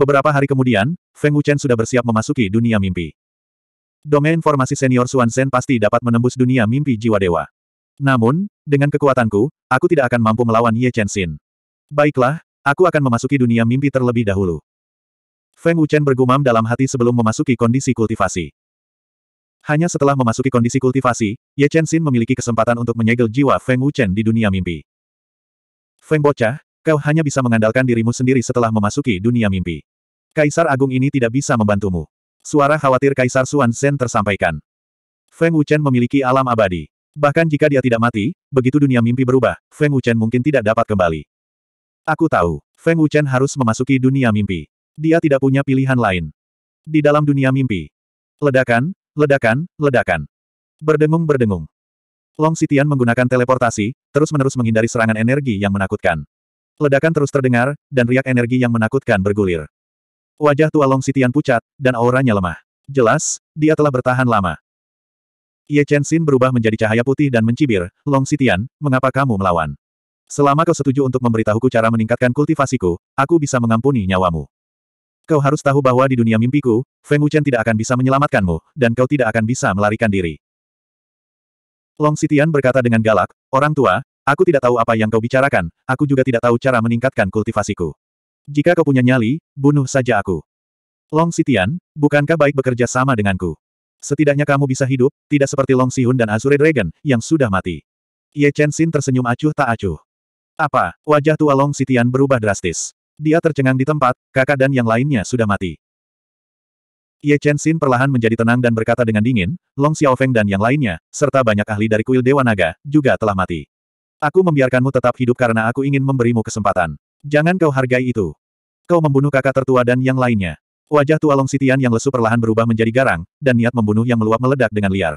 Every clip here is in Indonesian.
Beberapa hari kemudian, Feng Wuchen sudah bersiap memasuki dunia mimpi. Domain formasi senior Suan Zhen pasti dapat menembus dunia mimpi jiwa dewa. Namun, dengan kekuatanku, aku tidak akan mampu melawan Ye Chen Xin. Baiklah, aku akan memasuki dunia mimpi terlebih dahulu. Feng Wuchen bergumam dalam hati sebelum memasuki kondisi kultivasi. Hanya setelah memasuki kondisi kultivasi, Ye Chen Xin memiliki kesempatan untuk menyegel jiwa Feng Wuchen di dunia mimpi. Feng Bocah, Kau hanya bisa mengandalkan dirimu sendiri setelah memasuki dunia mimpi. Kaisar Agung ini tidak bisa membantumu. Suara khawatir Kaisar Xuan Zhen tersampaikan. Feng Wuchen memiliki alam abadi. Bahkan jika dia tidak mati, begitu dunia mimpi berubah, Feng Wuchen mungkin tidak dapat kembali. Aku tahu, Feng Wuchen harus memasuki dunia mimpi. Dia tidak punya pilihan lain. Di dalam dunia mimpi. Ledakan, ledakan, ledakan. Berdengung-berdengung. Long Sitian menggunakan teleportasi, terus-menerus menghindari serangan energi yang menakutkan. Ledakan terus terdengar, dan riak energi yang menakutkan bergulir. Wajah tua Long Sitian pucat, dan auranya lemah. Jelas, dia telah bertahan lama. Ye Chen Xin berubah menjadi cahaya putih dan mencibir, Long Sitian, mengapa kamu melawan? Selama kau setuju untuk memberitahuku cara meningkatkan kultivasiku, aku bisa mengampuni nyawamu. Kau harus tahu bahwa di dunia mimpiku, Feng Wuchen tidak akan bisa menyelamatkanmu, dan kau tidak akan bisa melarikan diri. Long Sitian berkata dengan galak, Orang tua, Aku tidak tahu apa yang kau bicarakan, aku juga tidak tahu cara meningkatkan kultivasiku. Jika kau punya nyali, bunuh saja aku. Long Sitian, bukankah baik bekerja sama denganku? Setidaknya kamu bisa hidup, tidak seperti Long Sihun dan Azure Dragon, yang sudah mati. Ye Chen Xin tersenyum acuh tak acuh. Apa? Wajah tua Long Sitian berubah drastis. Dia tercengang di tempat, kakak dan yang lainnya sudah mati. Ye Chen Xin perlahan menjadi tenang dan berkata dengan dingin, Long Xiaofeng dan yang lainnya, serta banyak ahli dari kuil Dewa Naga, juga telah mati. Aku membiarkanmu tetap hidup karena aku ingin memberimu kesempatan. Jangan kau hargai itu. Kau membunuh kakak tertua dan yang lainnya. Wajah tua Long Sitian yang lesu perlahan berubah menjadi garang, dan niat membunuh yang meluap meledak dengan liar.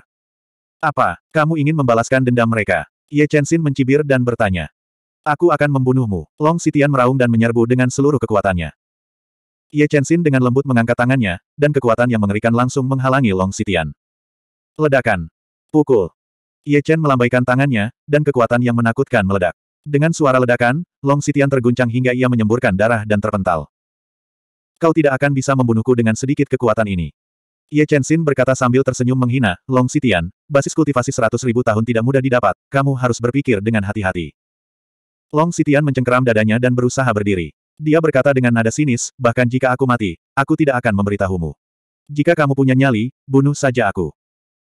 Apa, kamu ingin membalaskan dendam mereka? Ye Xin mencibir dan bertanya. Aku akan membunuhmu. Long Sitian meraung dan menyerbu dengan seluruh kekuatannya. Ye Xin dengan lembut mengangkat tangannya, dan kekuatan yang mengerikan langsung menghalangi Long Sitian. Ledakan. Pukul. Ye Chen melambaikan tangannya, dan kekuatan yang menakutkan meledak. Dengan suara ledakan, Long Sitian terguncang hingga ia menyemburkan darah dan terpental. Kau tidak akan bisa membunuhku dengan sedikit kekuatan ini. Ye Chen Xin berkata sambil tersenyum menghina, Long Sitian, basis kultivasi seratus ribu tahun tidak mudah didapat, kamu harus berpikir dengan hati-hati. Long Sitian mencengkeram dadanya dan berusaha berdiri. Dia berkata dengan nada sinis, bahkan jika aku mati, aku tidak akan memberitahumu. Jika kamu punya nyali, bunuh saja aku.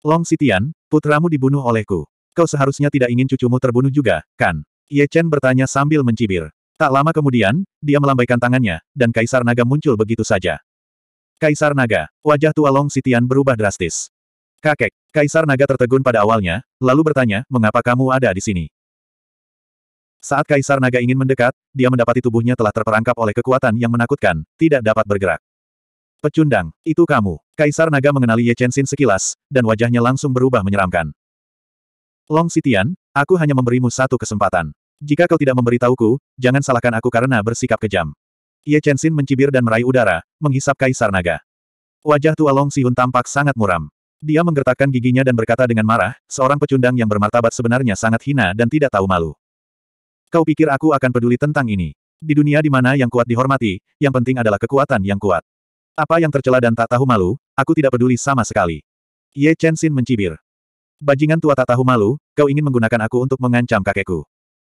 Long Sitian, putramu dibunuh olehku. Kau seharusnya tidak ingin cucumu terbunuh juga, kan? Ye Chen bertanya sambil mencibir. Tak lama kemudian, dia melambaikan tangannya, dan Kaisar Naga muncul begitu saja. Kaisar Naga, wajah tua Long Sitian berubah drastis. Kakek, Kaisar Naga tertegun pada awalnya, lalu bertanya, mengapa kamu ada di sini? Saat Kaisar Naga ingin mendekat, dia mendapati tubuhnya telah terperangkap oleh kekuatan yang menakutkan, tidak dapat bergerak. Pecundang, itu kamu. Kaisar Naga mengenali Ye Xin sekilas, dan wajahnya langsung berubah menyeramkan. Long Sitian, aku hanya memberimu satu kesempatan. Jika kau tidak memberitahuku, jangan salahkan aku karena bersikap kejam. Ye Xin mencibir dan meraih udara, menghisap Kaisar Naga. Wajah tua Long Sihun tampak sangat muram. Dia menggertakkan giginya dan berkata dengan marah, seorang pecundang yang bermartabat sebenarnya sangat hina dan tidak tahu malu. Kau pikir aku akan peduli tentang ini? Di dunia di mana yang kuat dihormati, yang penting adalah kekuatan yang kuat. Apa yang tercela dan tak tahu malu, aku tidak peduli sama sekali. Ye Chen Xin mencibir. Bajingan tua tak tahu malu, kau ingin menggunakan aku untuk mengancam kakekku.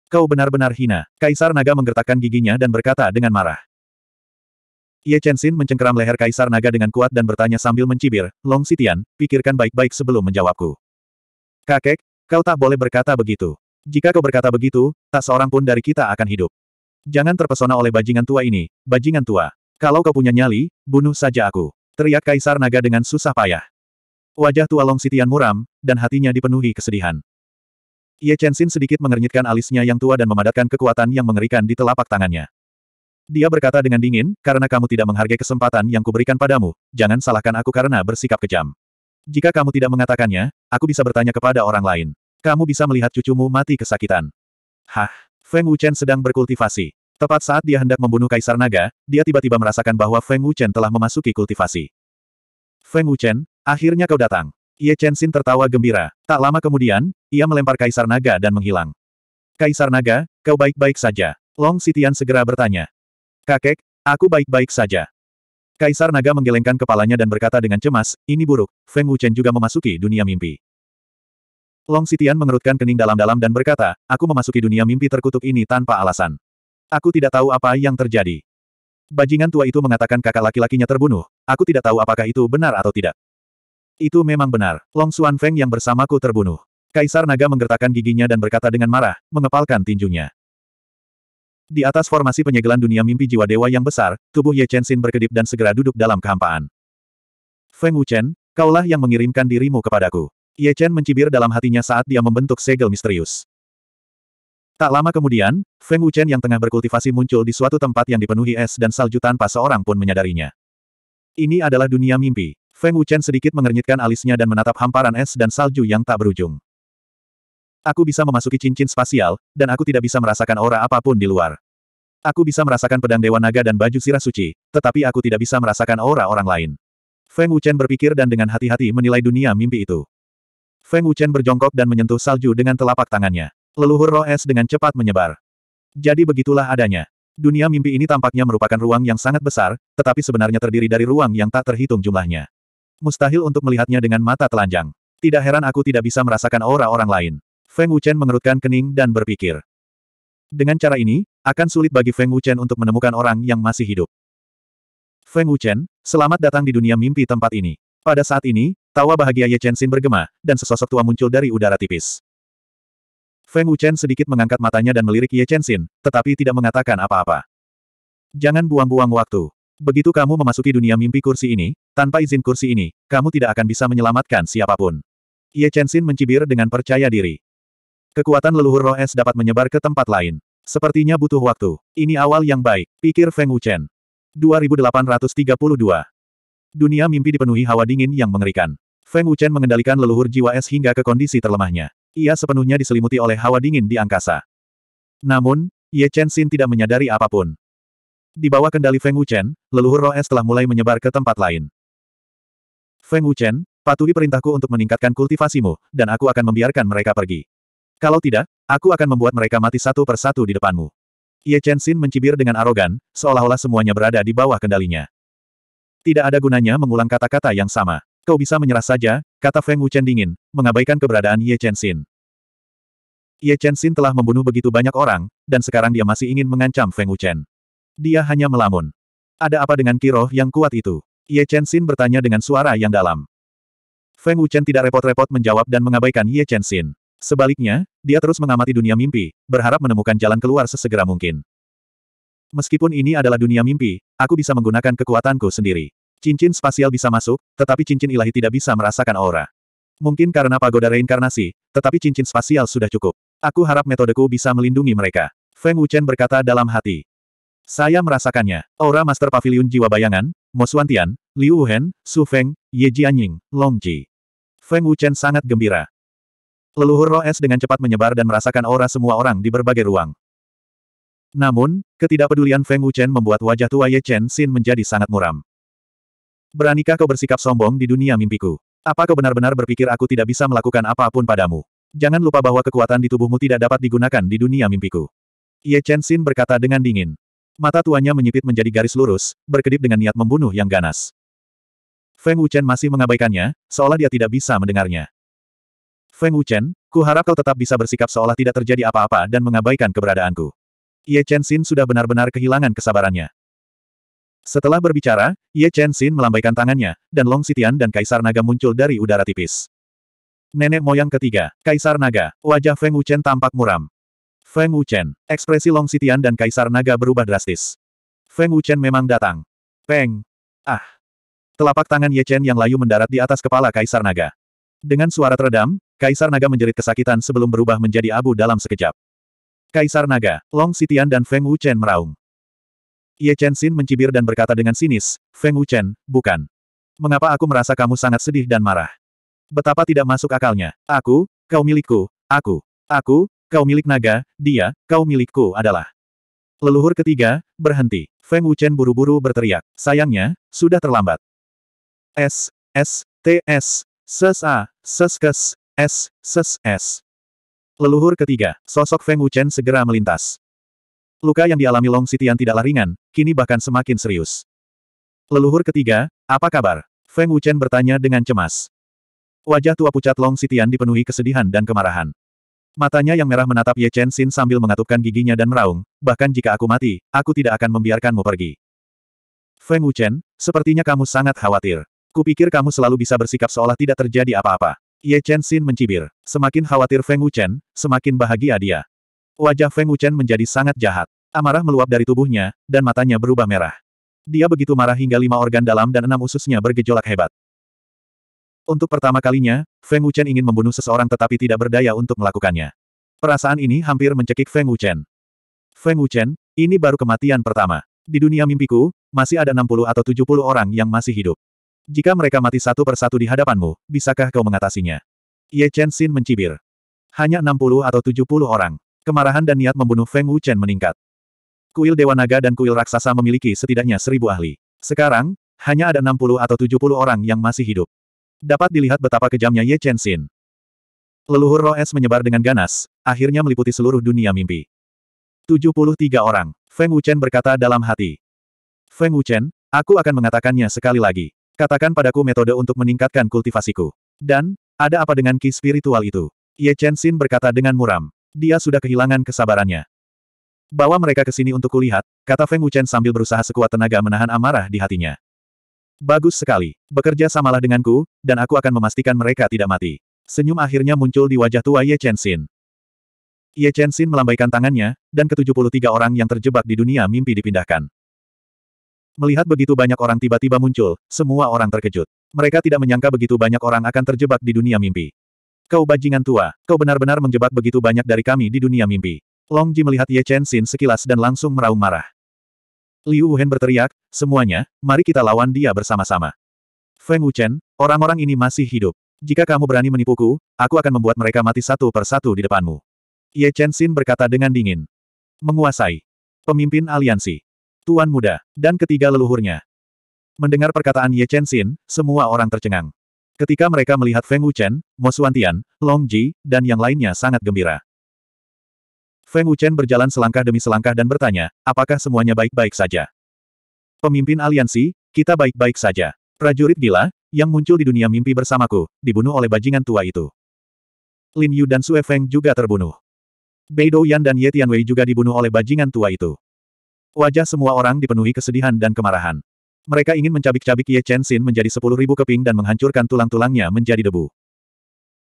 Kau benar-benar hina. Kaisar Naga menggertakkan giginya dan berkata dengan marah. Ye Chen Xin mencengkeram leher Kaisar Naga dengan kuat dan bertanya sambil mencibir, Long Sitian, pikirkan baik-baik sebelum menjawabku. Kakek, kau tak boleh berkata begitu. Jika kau berkata begitu, tak seorang pun dari kita akan hidup. Jangan terpesona oleh bajingan tua ini, bajingan tua. Kalau kau punya nyali, bunuh saja aku. Teriak Kaisar Naga dengan susah payah. Wajah tua Long Sitian muram, dan hatinya dipenuhi kesedihan. Ye Xin sedikit mengernyitkan alisnya yang tua dan memadatkan kekuatan yang mengerikan di telapak tangannya. Dia berkata dengan dingin, karena kamu tidak menghargai kesempatan yang kuberikan padamu, jangan salahkan aku karena bersikap kejam. Jika kamu tidak mengatakannya, aku bisa bertanya kepada orang lain. Kamu bisa melihat cucumu mati kesakitan. Hah, Feng Wuchen sedang berkultivasi. Tepat saat dia hendak membunuh Kaisar Naga, dia tiba-tiba merasakan bahwa Feng Wuchen telah memasuki kultivasi. Feng Wuchen, akhirnya kau datang. Ye Chen Xin tertawa gembira. Tak lama kemudian, ia melempar Kaisar Naga dan menghilang. Kaisar Naga, kau baik-baik saja. Long Sitian segera bertanya. Kakek, aku baik-baik saja. Kaisar Naga menggelengkan kepalanya dan berkata dengan cemas, ini buruk, Feng Wuchen juga memasuki dunia mimpi. Long Sitian mengerutkan kening dalam-dalam dan berkata, aku memasuki dunia mimpi terkutuk ini tanpa alasan. Aku tidak tahu apa yang terjadi. Bajingan tua itu mengatakan kakak laki-lakinya terbunuh, aku tidak tahu apakah itu benar atau tidak. Itu memang benar, Long Xuan Feng yang bersamaku terbunuh. Kaisar Naga menggertakkan giginya dan berkata dengan marah, mengepalkan tinjunya. Di atas formasi penyegelan dunia mimpi jiwa dewa yang besar, tubuh Ye Chen Xin berkedip dan segera duduk dalam kehampaan. Feng Wuchen, kaulah yang mengirimkan dirimu kepadaku. Ye Chen mencibir dalam hatinya saat dia membentuk segel misterius. Tak lama kemudian, Feng Wuchen yang tengah berkultivasi muncul di suatu tempat yang dipenuhi es dan salju tanpa seorang pun menyadarinya. Ini adalah dunia mimpi. Feng Wuchen sedikit mengernyitkan alisnya dan menatap hamparan es dan salju yang tak berujung. Aku bisa memasuki cincin spasial, dan aku tidak bisa merasakan aura apapun di luar. Aku bisa merasakan pedang Dewa Naga dan baju sirah suci, tetapi aku tidak bisa merasakan aura orang lain. Feng Wuchen berpikir dan dengan hati-hati menilai dunia mimpi itu. Feng Wuchen berjongkok dan menyentuh salju dengan telapak tangannya. Leluhur roh es dengan cepat menyebar. Jadi begitulah adanya. Dunia mimpi ini tampaknya merupakan ruang yang sangat besar, tetapi sebenarnya terdiri dari ruang yang tak terhitung jumlahnya. Mustahil untuk melihatnya dengan mata telanjang. Tidak heran aku tidak bisa merasakan aura orang lain. Feng Wuchen mengerutkan kening dan berpikir. Dengan cara ini, akan sulit bagi Feng Wuchen untuk menemukan orang yang masih hidup. Feng Wuchen, selamat datang di dunia mimpi tempat ini. Pada saat ini, tawa bahagia Ye Chen Xin bergema, dan sesosok tua muncul dari udara tipis. Feng Wuchen sedikit mengangkat matanya dan melirik Ye Xin, tetapi tidak mengatakan apa-apa. Jangan buang-buang waktu. Begitu kamu memasuki dunia mimpi kursi ini, tanpa izin kursi ini, kamu tidak akan bisa menyelamatkan siapapun. Ye Xin mencibir dengan percaya diri. Kekuatan leluhur roh es dapat menyebar ke tempat lain. Sepertinya butuh waktu. Ini awal yang baik, pikir Feng Wuchen. 2832. Dunia mimpi dipenuhi hawa dingin yang mengerikan. Feng Wuchen mengendalikan leluhur jiwa es hingga ke kondisi terlemahnya. Ia sepenuhnya diselimuti oleh hawa dingin di angkasa. Namun, Ye Chen Xin tidak menyadari apapun. Di bawah kendali Feng Wuchen, leluhur roh es telah mulai menyebar ke tempat lain. Feng Wuchen, patuhi perintahku untuk meningkatkan kultivasimu, dan aku akan membiarkan mereka pergi. Kalau tidak, aku akan membuat mereka mati satu persatu di depanmu. Ye Chen Xin mencibir dengan arogan, seolah-olah semuanya berada di bawah kendalinya. Tidak ada gunanya mengulang kata-kata yang sama. Kau bisa menyerah saja, kata Feng Wuchen dingin, mengabaikan keberadaan Ye Chen Xin. Ye Chen Xin telah membunuh begitu banyak orang, dan sekarang dia masih ingin mengancam Feng Wuchen. Dia hanya melamun. Ada apa dengan kiroh yang kuat itu? Ye Chen Xin bertanya dengan suara yang dalam. Feng Wuchen tidak repot-repot menjawab dan mengabaikan Ye Chen Xin. Sebaliknya, dia terus mengamati dunia mimpi, berharap menemukan jalan keluar sesegera mungkin. Meskipun ini adalah dunia mimpi, aku bisa menggunakan kekuatanku sendiri. Cincin spasial bisa masuk, tetapi cincin ilahi tidak bisa merasakan aura. Mungkin karena pagoda reinkarnasi, tetapi cincin spasial sudah cukup. Aku harap metodeku bisa melindungi mereka. Feng Wuchen berkata dalam hati. Saya merasakannya. Aura Master Pavilion Jiwa Bayangan, Mo Suantian, Liu Wuhan, Su Feng, Ye Jianying, Long Ji. Feng Wuchen sangat gembira. Leluhur roh es dengan cepat menyebar dan merasakan aura semua orang di berbagai ruang. Namun, ketidakpedulian Feng Wuchen membuat wajah tua Ye Chen Xin menjadi sangat muram. Beranikah kau bersikap sombong di dunia mimpiku? Apa kau benar-benar berpikir aku tidak bisa melakukan apapun padamu? Jangan lupa bahwa kekuatan di tubuhmu tidak dapat digunakan di dunia mimpiku. Ye Chen Xin berkata dengan dingin. Mata tuanya menyipit menjadi garis lurus, berkedip dengan niat membunuh yang ganas. Feng Wuchen masih mengabaikannya, seolah dia tidak bisa mendengarnya. Feng Wuchen, ku harap kau tetap bisa bersikap seolah tidak terjadi apa-apa dan mengabaikan keberadaanku. Ye Chen Xin sudah benar-benar kehilangan kesabarannya. Setelah berbicara, Ye Chen Xin melambaikan tangannya, dan Long Sitian dan Kaisar Naga muncul dari udara tipis. Nenek moyang ketiga, Kaisar Naga, wajah Feng Wuchen tampak muram. Feng Wuchen, ekspresi Long Sitian dan Kaisar Naga berubah drastis. Feng Wuchen memang datang. Peng. Ah. Telapak tangan Ye Chen yang layu mendarat di atas kepala Kaisar Naga. Dengan suara teredam, Kaisar Naga menjerit kesakitan sebelum berubah menjadi abu dalam sekejap. Kaisar Naga, Long Sitian dan Feng Wuchen meraung. Ye Chen Xin mencibir dan berkata dengan sinis, Feng Wuchen, bukan. Mengapa aku merasa kamu sangat sedih dan marah? Betapa tidak masuk akalnya. Aku, kau milikku, aku, aku, kau milik naga, dia, kau milikku adalah. Leluhur ketiga, berhenti. Feng Wuchen buru-buru berteriak. Sayangnya, sudah terlambat. S, S, T, S, Ses A, Ses Kes, S, Ses S. Leluhur ketiga, sosok Feng Wuchen segera melintas. Luka yang dialami Long Sitian tidaklah ringan, kini bahkan semakin serius. Leluhur ketiga, apa kabar? Feng Wuchen bertanya dengan cemas. Wajah tua pucat Long Sitian dipenuhi kesedihan dan kemarahan. Matanya yang merah menatap Ye Chen Xin sambil mengatupkan giginya dan meraung, bahkan jika aku mati, aku tidak akan membiarkanmu pergi. Feng Wuchen, sepertinya kamu sangat khawatir. Kupikir kamu selalu bisa bersikap seolah tidak terjadi apa-apa. Ye Chen Xin mencibir. Semakin khawatir Feng Wuchen, semakin bahagia dia. Wajah Feng Wuchen menjadi sangat jahat. Amarah meluap dari tubuhnya, dan matanya berubah merah. Dia begitu marah hingga lima organ dalam dan enam ususnya bergejolak hebat. Untuk pertama kalinya, Feng Wuchen ingin membunuh seseorang tetapi tidak berdaya untuk melakukannya. Perasaan ini hampir mencekik Feng Wuchen. Feng Wuchen, ini baru kematian pertama. Di dunia mimpiku, masih ada 60 atau 70 orang yang masih hidup. Jika mereka mati satu persatu di hadapanmu, bisakah kau mengatasinya? Ye Chen Xin mencibir. Hanya 60 atau 70 orang. Kemarahan dan niat membunuh Feng Wuchen meningkat. Kuil Dewa Naga dan kuil raksasa memiliki setidaknya seribu ahli. Sekarang, hanya ada 60 atau 70 orang yang masih hidup. Dapat dilihat betapa kejamnya Ye Chen Xin. Leluhur roh es menyebar dengan ganas, akhirnya meliputi seluruh dunia mimpi. 73 orang, Feng Wuchen berkata dalam hati. Feng Wuchen, aku akan mengatakannya sekali lagi. Katakan padaku metode untuk meningkatkan kultivasiku. Dan, ada apa dengan ki spiritual itu? Ye Chen Xin berkata dengan muram. Dia sudah kehilangan kesabarannya. Bawa mereka ke sini untuk kulihat, kata Feng Wuchen sambil berusaha sekuat tenaga menahan amarah di hatinya. Bagus sekali. Bekerja samalah denganku, dan aku akan memastikan mereka tidak mati. Senyum akhirnya muncul di wajah tua Ye Chen Xin. Ye Chen Xin melambaikan tangannya, dan ke-73 orang yang terjebak di dunia mimpi dipindahkan. Melihat begitu banyak orang tiba-tiba muncul, semua orang terkejut. Mereka tidak menyangka begitu banyak orang akan terjebak di dunia mimpi. Kau bajingan tua, kau benar-benar menjebak begitu banyak dari kami di dunia mimpi. Long Ji melihat Ye Chen Xin sekilas dan langsung meraung marah. Liu Wuhan berteriak, semuanya, mari kita lawan dia bersama-sama. Feng Wuchen, orang-orang ini masih hidup. Jika kamu berani menipuku, aku akan membuat mereka mati satu per satu di depanmu. Ye Chen Xin berkata dengan dingin. Menguasai. Pemimpin aliansi. Tuan muda, dan ketiga leluhurnya. Mendengar perkataan Ye Chen Xin, semua orang tercengang. Ketika mereka melihat Feng Wuchen, Mo Suantian, Long Ji, dan yang lainnya sangat gembira. Feng Wuchen berjalan selangkah demi selangkah dan bertanya, apakah semuanya baik-baik saja? Pemimpin aliansi, kita baik-baik saja. Prajurit gila, yang muncul di dunia mimpi bersamaku, dibunuh oleh bajingan tua itu. Lin Yu dan Sue Feng juga terbunuh. Bei Yan dan Ye Tianwei juga dibunuh oleh bajingan tua itu. Wajah semua orang dipenuhi kesedihan dan kemarahan. Mereka ingin mencabik-cabik Ye Chen Xin menjadi sepuluh ribu keping dan menghancurkan tulang-tulangnya menjadi debu.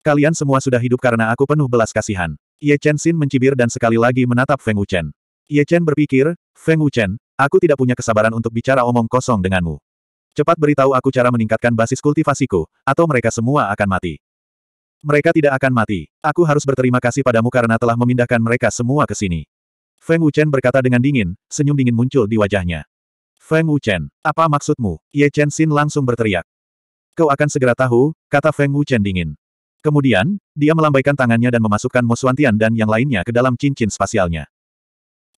Kalian semua sudah hidup karena aku penuh belas kasihan. Ye Chen Xin mencibir dan sekali lagi menatap Feng Wuchen. Ye Chen berpikir, Feng Wuchen, aku tidak punya kesabaran untuk bicara omong kosong denganmu. Cepat beritahu aku cara meningkatkan basis kultivasiku, atau mereka semua akan mati. Mereka tidak akan mati. Aku harus berterima kasih padamu karena telah memindahkan mereka semua ke sini. Feng Wuchen berkata dengan dingin, senyum dingin muncul di wajahnya. Feng Wuchen, apa maksudmu? Ye Chen Xin langsung berteriak. Kau akan segera tahu, kata Feng Wuchen dingin. Kemudian, dia melambaikan tangannya dan memasukkan Mo Suantian dan yang lainnya ke dalam cincin spasialnya.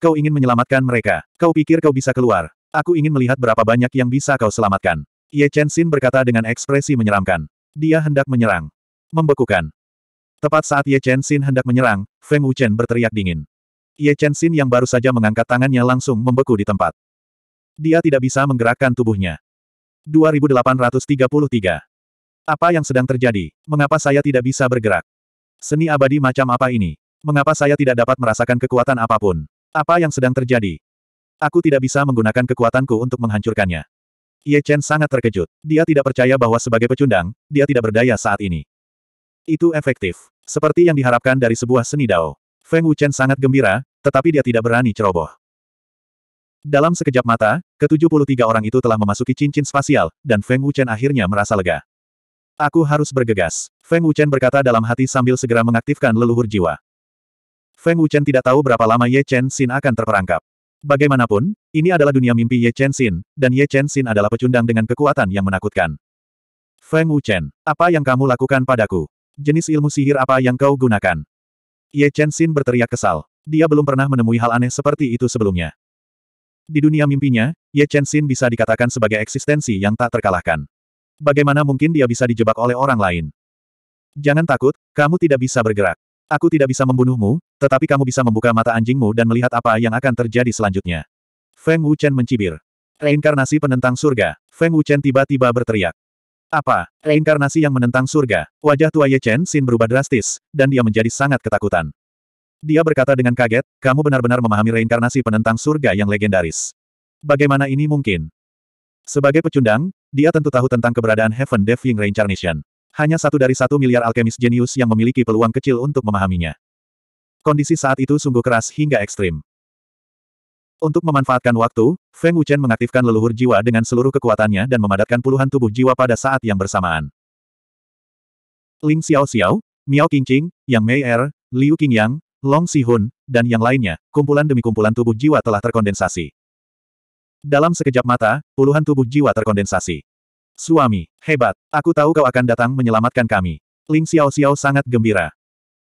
Kau ingin menyelamatkan mereka. Kau pikir kau bisa keluar. Aku ingin melihat berapa banyak yang bisa kau selamatkan. Ye Chen Xin berkata dengan ekspresi menyeramkan. Dia hendak menyerang. Membekukan. Tepat saat Ye Chen Xin hendak menyerang, Feng Wuchen berteriak dingin. Ye Chen Xin yang baru saja mengangkat tangannya langsung membeku di tempat. Dia tidak bisa menggerakkan tubuhnya. 2833. Apa yang sedang terjadi? Mengapa saya tidak bisa bergerak? Seni abadi macam apa ini? Mengapa saya tidak dapat merasakan kekuatan apapun? Apa yang sedang terjadi? Aku tidak bisa menggunakan kekuatanku untuk menghancurkannya. Ye Chen sangat terkejut. Dia tidak percaya bahwa sebagai pecundang, dia tidak berdaya saat ini. Itu efektif. Seperti yang diharapkan dari sebuah seni dao. Feng Wuchen sangat gembira, tetapi dia tidak berani ceroboh. Dalam sekejap mata, ke-73 orang itu telah memasuki cincin spasial, dan Feng Wuchen akhirnya merasa lega. Aku harus bergegas. Feng Wuchen berkata dalam hati sambil segera mengaktifkan leluhur jiwa. Feng Wuchen tidak tahu berapa lama Ye Chen Xin akan terperangkap. Bagaimanapun, ini adalah dunia mimpi Ye Chen Xin, dan Ye Chen Xin adalah pecundang dengan kekuatan yang menakutkan. Feng Wuchen, apa yang kamu lakukan padaku? Jenis ilmu sihir apa yang kau gunakan? Ye Chen Xin berteriak kesal. Dia belum pernah menemui hal aneh seperti itu sebelumnya. Di dunia mimpinya, Ye Chen Xin bisa dikatakan sebagai eksistensi yang tak terkalahkan. Bagaimana mungkin dia bisa dijebak oleh orang lain? Jangan takut, kamu tidak bisa bergerak. Aku tidak bisa membunuhmu, tetapi kamu bisa membuka mata anjingmu dan melihat apa yang akan terjadi selanjutnya. Feng Wuchen mencibir. Reinkarnasi penentang surga. Feng Wuchen tiba-tiba berteriak. Apa? Reinkarnasi yang menentang surga. Wajah tua Ye Chen Xin berubah drastis, dan dia menjadi sangat ketakutan. Dia berkata dengan kaget, kamu benar-benar memahami reinkarnasi penentang surga yang legendaris. Bagaimana ini mungkin? Sebagai pecundang, dia tentu tahu tentang keberadaan Heaven Deving Reincarnation. Hanya satu dari satu miliar alkemis jenius yang memiliki peluang kecil untuk memahaminya. Kondisi saat itu sungguh keras hingga ekstrim. Untuk memanfaatkan waktu, Feng Wuchen mengaktifkan leluhur jiwa dengan seluruh kekuatannya dan memadatkan puluhan tubuh jiwa pada saat yang bersamaan. Ling Xiao Xiao, Miao Qingqing, Yang Mei Er, Liu Qingyang, Long Sihun, dan yang lainnya, kumpulan demi kumpulan tubuh jiwa telah terkondensasi. Dalam sekejap mata, puluhan tubuh jiwa terkondensasi. Suami, hebat, aku tahu kau akan datang menyelamatkan kami. Ling Xiao Xiao sangat gembira.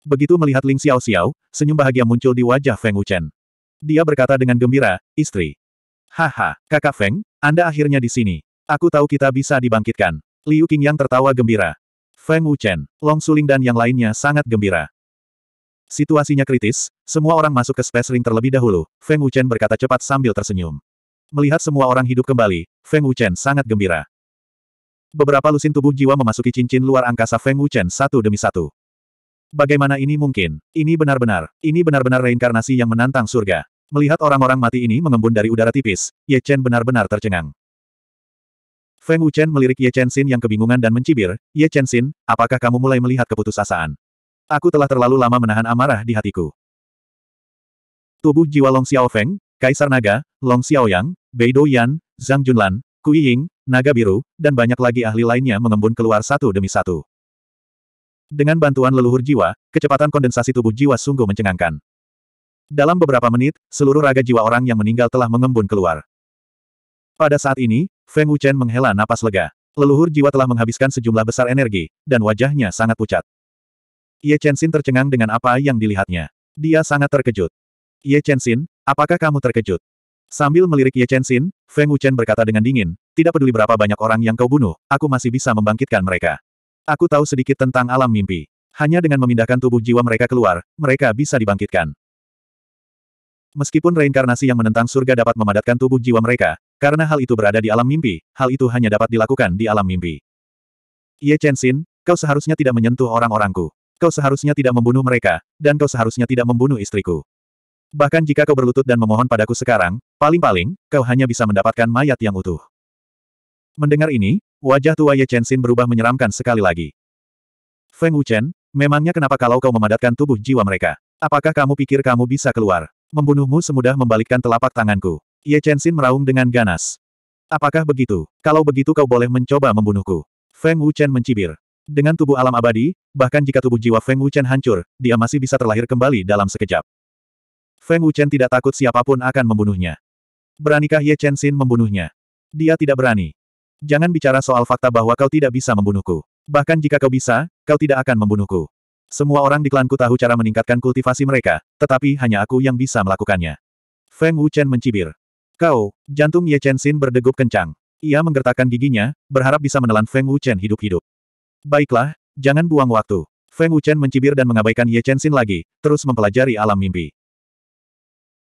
Begitu melihat Ling Xiao Xiao, senyum bahagia muncul di wajah Feng Wuchen. Dia berkata dengan gembira, istri. Haha, kakak Feng, Anda akhirnya di sini. Aku tahu kita bisa dibangkitkan. Liu Qingyang tertawa gembira. Feng Wuchen, Long Suling dan yang lainnya sangat gembira. Situasinya kritis, semua orang masuk ke space ring terlebih dahulu, Feng Wuchen berkata cepat sambil tersenyum. Melihat semua orang hidup kembali, Feng Wuchen sangat gembira. Beberapa lusin tubuh jiwa memasuki cincin luar angkasa Feng Wuchen satu demi satu. Bagaimana ini mungkin? Ini benar-benar, ini benar-benar reinkarnasi yang menantang surga. Melihat orang-orang mati ini mengembun dari udara tipis, Ye Chen benar-benar tercengang. Feng Wuchen melirik Ye Chen Xin yang kebingungan dan mencibir, Ye Chen Xin, apakah kamu mulai melihat keputusasaan? Aku telah terlalu lama menahan amarah di hatiku. Tubuh jiwa Long Xiaofeng, Kaisar Naga, Long Xiaoyang, Bei Yan, Zhang Junlan, Kui Ying, Naga Biru, dan banyak lagi ahli lainnya mengembun keluar satu demi satu. Dengan bantuan leluhur jiwa, kecepatan kondensasi tubuh jiwa sungguh mencengangkan. Dalam beberapa menit, seluruh raga jiwa orang yang meninggal telah mengembun keluar. Pada saat ini, Feng Wuchen menghela napas lega. Leluhur jiwa telah menghabiskan sejumlah besar energi, dan wajahnya sangat pucat. Ye Xin tercengang dengan apa yang dilihatnya. Dia sangat terkejut. Ye Xin, apakah kamu terkejut? Sambil melirik Ye Xin, Feng Wuchen berkata dengan dingin, tidak peduli berapa banyak orang yang kau bunuh, aku masih bisa membangkitkan mereka. Aku tahu sedikit tentang alam mimpi. Hanya dengan memindahkan tubuh jiwa mereka keluar, mereka bisa dibangkitkan. Meskipun reinkarnasi yang menentang surga dapat memadatkan tubuh jiwa mereka, karena hal itu berada di alam mimpi, hal itu hanya dapat dilakukan di alam mimpi. Ye Xin, kau seharusnya tidak menyentuh orang-orangku. Kau seharusnya tidak membunuh mereka, dan kau seharusnya tidak membunuh istriku. Bahkan jika kau berlutut dan memohon padaku sekarang, paling-paling, kau hanya bisa mendapatkan mayat yang utuh. Mendengar ini, wajah tua Ye Chen Xin berubah menyeramkan sekali lagi. Feng Wuchen, memangnya kenapa kalau kau memadatkan tubuh jiwa mereka? Apakah kamu pikir kamu bisa keluar? Membunuhmu semudah membalikkan telapak tanganku. Ye Chen Xin meraung dengan ganas. Apakah begitu? Kalau begitu kau boleh mencoba membunuhku. Feng Wuchen mencibir. Dengan tubuh alam abadi, bahkan jika tubuh jiwa Feng Wuchen hancur, dia masih bisa terlahir kembali dalam sekejap. Feng Wuchen tidak takut siapapun akan membunuhnya. Beranikah Ye Chen Xin membunuhnya? Dia tidak berani. Jangan bicara soal fakta bahwa kau tidak bisa membunuhku. Bahkan jika kau bisa, kau tidak akan membunuhku. Semua orang di klanku tahu cara meningkatkan kultivasi mereka, tetapi hanya aku yang bisa melakukannya. Feng Wuchen mencibir. Kau, jantung Ye Chen Xin berdegup kencang. Ia menggertakkan giginya, berharap bisa menelan Feng Wuchen hidup-hidup. Baiklah, jangan buang waktu. Feng Wuchen mencibir dan mengabaikan Ye Chen Xin lagi, terus mempelajari alam mimpi.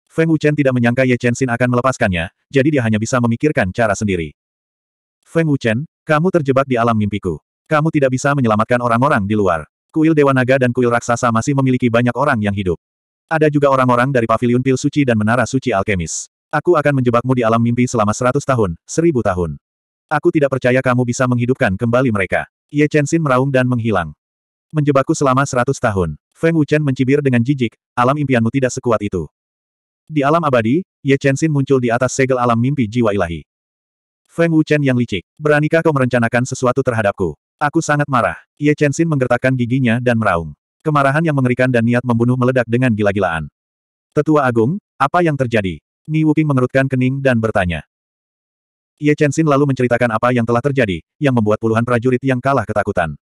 Feng Wuchen tidak menyangka Ye Chen Xin akan melepaskannya, jadi dia hanya bisa memikirkan cara sendiri. Feng Wuchen, kamu terjebak di alam mimpiku. Kamu tidak bisa menyelamatkan orang-orang di luar. Kuil Dewa Naga dan kuil raksasa masih memiliki banyak orang yang hidup. Ada juga orang-orang dari paviliun pil suci dan menara suci alkemis. Aku akan menjebakmu di alam mimpi selama seratus tahun, seribu tahun. Aku tidak percaya kamu bisa menghidupkan kembali mereka. Ye Xin meraung dan menghilang. Menjebakku selama seratus tahun. Feng Wuchen mencibir dengan jijik, alam impianmu tidak sekuat itu. Di alam abadi, Ye Xin muncul di atas segel alam mimpi jiwa ilahi. Feng Wuchen yang licik, beranikah kau merencanakan sesuatu terhadapku? Aku sangat marah. Ye Xin menggertakkan giginya dan meraung. Kemarahan yang mengerikan dan niat membunuh meledak dengan gila-gilaan. Tetua Agung, apa yang terjadi? Ni Wuking mengerutkan kening dan bertanya. Ye Xin lalu menceritakan apa yang telah terjadi, yang membuat puluhan prajurit yang kalah ketakutan.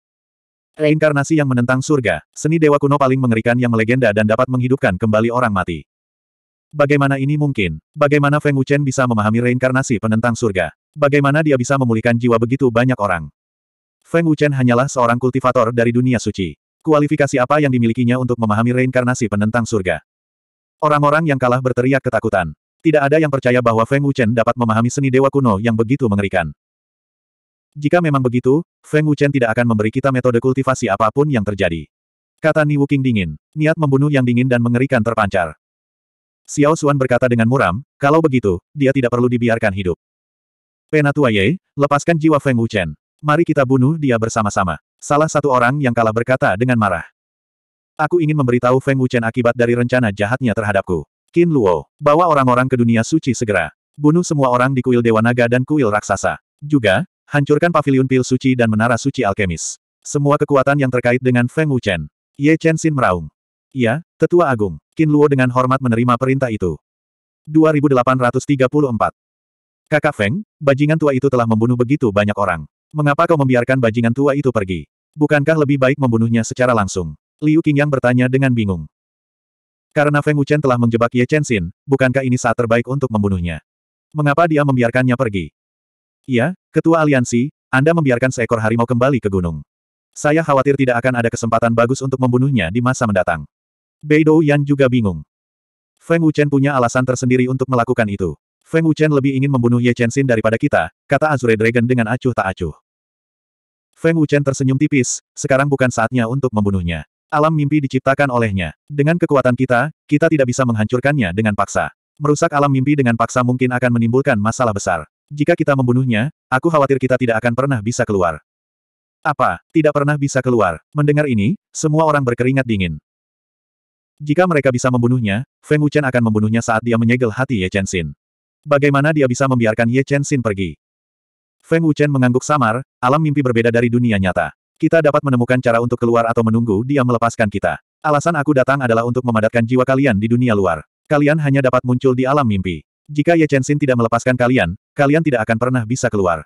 Reinkarnasi yang menentang surga, seni dewa kuno paling mengerikan yang melegenda dan dapat menghidupkan kembali orang mati. Bagaimana ini mungkin? Bagaimana Feng Wuchen bisa memahami reinkarnasi penentang surga? Bagaimana dia bisa memulihkan jiwa begitu banyak orang? Feng Wuchen hanyalah seorang kultivator dari dunia suci. Kualifikasi apa yang dimilikinya untuk memahami reinkarnasi penentang surga? Orang-orang yang kalah berteriak ketakutan. Tidak ada yang percaya bahwa Feng Wuchen dapat memahami seni dewa kuno yang begitu mengerikan. Jika memang begitu, Feng Wuchen tidak akan memberi kita metode kultivasi apapun yang terjadi. Kata Ni Wuking dingin, niat membunuh yang dingin dan mengerikan terpancar. Xiao Xuan berkata dengan muram, kalau begitu, dia tidak perlu dibiarkan hidup. Penatua Ye, lepaskan jiwa Feng Wuchen. Mari kita bunuh dia bersama-sama. Salah satu orang yang kalah berkata dengan marah. Aku ingin memberitahu Feng Wuchen akibat dari rencana jahatnya terhadapku. Qin Luo, bawa orang-orang ke dunia suci segera. Bunuh semua orang di kuil Dewa Naga dan kuil Raksasa. Juga, hancurkan pavilion pil suci dan menara suci alkemis. Semua kekuatan yang terkait dengan Feng Wuchen. Ye Chen Xin meraung. Ya, Tetua Agung. Qin Luo dengan hormat menerima perintah itu. 2834. Kakak Feng, bajingan tua itu telah membunuh begitu banyak orang. Mengapa kau membiarkan bajingan tua itu pergi? Bukankah lebih baik membunuhnya secara langsung? Liu Qingyang bertanya dengan bingung. Karena Feng Wuchen telah menjebak Ye Chen Xin, bukankah ini saat terbaik untuk membunuhnya? Mengapa dia membiarkannya pergi? Iya, Ketua Aliansi, Anda membiarkan seekor harimau kembali ke gunung. Saya khawatir tidak akan ada kesempatan bagus untuk membunuhnya di masa mendatang. Beidou Yan juga bingung. Feng Wuchen punya alasan tersendiri untuk melakukan itu. Feng Wuchen lebih ingin membunuh Ye Chen Xin daripada kita, kata Azure Dragon dengan acuh tak acuh. Feng Wuchen tersenyum tipis, sekarang bukan saatnya untuk membunuhnya. Alam mimpi diciptakan olehnya. Dengan kekuatan kita, kita tidak bisa menghancurkannya dengan paksa. Merusak alam mimpi dengan paksa mungkin akan menimbulkan masalah besar. Jika kita membunuhnya, aku khawatir kita tidak akan pernah bisa keluar. Apa? Tidak pernah bisa keluar. Mendengar ini, semua orang berkeringat dingin. Jika mereka bisa membunuhnya, Feng Wuchen akan membunuhnya saat dia menyegel hati Ye Chen Xin. Bagaimana dia bisa membiarkan Ye Chen Xin pergi? Feng Wuchen mengangguk samar, alam mimpi berbeda dari dunia nyata. Kita dapat menemukan cara untuk keluar atau menunggu dia melepaskan kita. Alasan aku datang adalah untuk memadatkan jiwa kalian di dunia luar. Kalian hanya dapat muncul di alam mimpi. Jika Ye Chen Xin tidak melepaskan kalian, kalian tidak akan pernah bisa keluar.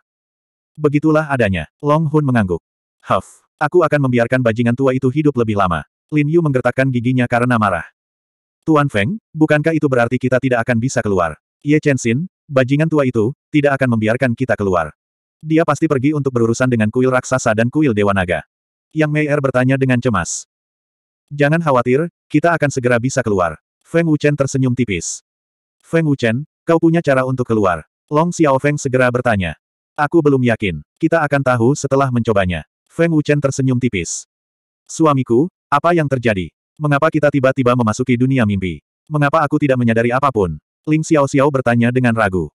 Begitulah adanya. Long Hun mengangguk. Huff. Aku akan membiarkan bajingan tua itu hidup lebih lama. Lin Yu menggertakkan giginya karena marah. Tuan Feng, bukankah itu berarti kita tidak akan bisa keluar? Ye Chen Xin, bajingan tua itu, tidak akan membiarkan kita keluar. Dia pasti pergi untuk berurusan dengan kuil raksasa dan kuil dewa naga. Yang Meier bertanya dengan cemas. Jangan khawatir, kita akan segera bisa keluar. Feng Wuchen tersenyum tipis. Feng Wuchen, kau punya cara untuk keluar. Long Xiao Feng segera bertanya. Aku belum yakin. Kita akan tahu setelah mencobanya. Feng Wuchen tersenyum tipis. Suamiku, apa yang terjadi? Mengapa kita tiba-tiba memasuki dunia mimpi? Mengapa aku tidak menyadari apapun? Ling Xiao Xiao bertanya dengan ragu.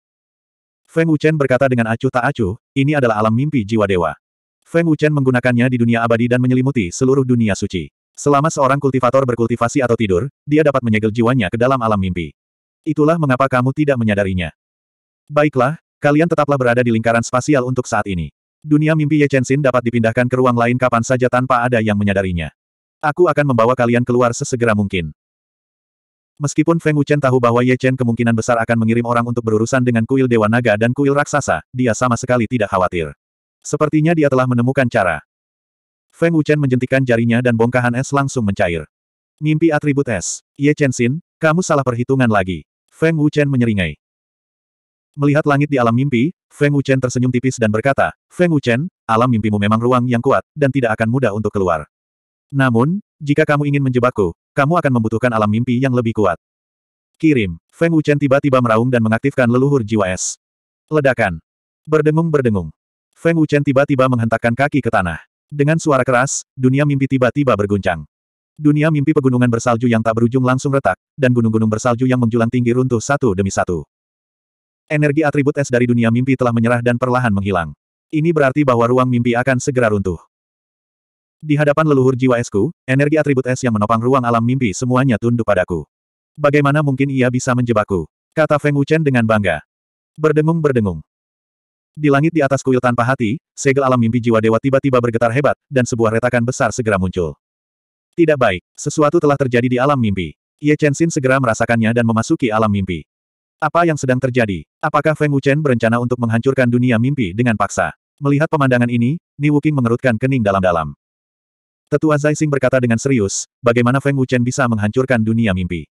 Feng Wuchen berkata dengan acuh tak acuh, ini adalah alam mimpi jiwa dewa. Feng Wuchen menggunakannya di dunia abadi dan menyelimuti seluruh dunia suci. Selama seorang kultivator berkultivasi atau tidur, dia dapat menyegel jiwanya ke dalam alam mimpi. Itulah mengapa kamu tidak menyadarinya. Baiklah, kalian tetaplah berada di lingkaran spasial untuk saat ini. Dunia mimpi Ye Chen Xin dapat dipindahkan ke ruang lain kapan saja tanpa ada yang menyadarinya. Aku akan membawa kalian keluar sesegera mungkin. Meskipun Feng Wuchen tahu bahwa Ye Chen kemungkinan besar akan mengirim orang untuk berurusan dengan kuil Dewa Naga dan kuil Raksasa, dia sama sekali tidak khawatir. Sepertinya dia telah menemukan cara. Feng Wuchen menjentikan jarinya dan bongkahan es langsung mencair. Mimpi atribut es. Ye Chen Xin, kamu salah perhitungan lagi. Feng Wuchen menyeringai. Melihat langit di alam mimpi, Feng Wuchen tersenyum tipis dan berkata, Feng Wuchen, alam mimpimu memang ruang yang kuat, dan tidak akan mudah untuk keluar. Namun, jika kamu ingin menjebakku, kamu akan membutuhkan alam mimpi yang lebih kuat. Kirim. Feng Wuchen tiba-tiba meraung dan mengaktifkan leluhur jiwa es. Ledakan. Berdengung-berdengung. Feng Wuchen tiba-tiba menghentakkan kaki ke tanah. Dengan suara keras, dunia mimpi tiba-tiba berguncang. Dunia mimpi pegunungan bersalju yang tak berujung langsung retak, dan gunung-gunung bersalju yang menjulang tinggi runtuh satu demi satu. Energi atribut es dari dunia mimpi telah menyerah dan perlahan menghilang. Ini berarti bahwa ruang mimpi akan segera runtuh. Di hadapan leluhur jiwa esku, energi atribut es yang menopang ruang alam mimpi semuanya tunduk padaku. Bagaimana mungkin ia bisa menjebakku? Kata Feng Wuchen dengan bangga. Berdengung-berdengung. Di langit di atas kuil tanpa hati, segel alam mimpi jiwa dewa tiba-tiba bergetar hebat, dan sebuah retakan besar segera muncul. Tidak baik, sesuatu telah terjadi di alam mimpi. Ye Chenxin segera merasakannya dan memasuki alam mimpi. Apa yang sedang terjadi? Apakah Feng Wuchen berencana untuk menghancurkan dunia mimpi dengan paksa? Melihat pemandangan ini, Ni Wuking mengerutkan kening dalam-dalam. Tetua Zaising berkata dengan serius, bagaimana Feng Wuchen bisa menghancurkan dunia mimpi.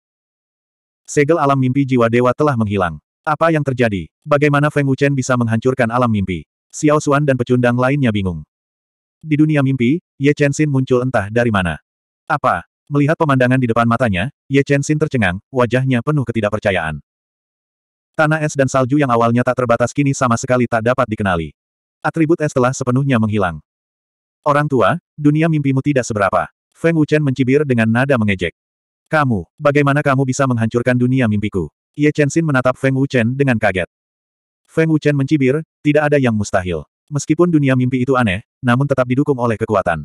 Segel alam mimpi jiwa dewa telah menghilang. Apa yang terjadi? Bagaimana Feng Wuchen bisa menghancurkan alam mimpi? Xiao Xuan dan pecundang lainnya bingung. Di dunia mimpi, Ye Chen Xin muncul entah dari mana. Apa? Melihat pemandangan di depan matanya, Ye Chen Xin tercengang, wajahnya penuh ketidakpercayaan. Tanah es dan salju yang awalnya tak terbatas kini sama sekali tak dapat dikenali. Atribut es telah sepenuhnya menghilang. Orang tua, dunia mimpimu tidak seberapa. Feng Wuchen mencibir dengan nada mengejek. Kamu, bagaimana kamu bisa menghancurkan dunia mimpiku? Ye Chenxin menatap Feng Wuchen dengan kaget. Feng Wuchen mencibir, tidak ada yang mustahil. Meskipun dunia mimpi itu aneh, namun tetap didukung oleh kekuatan.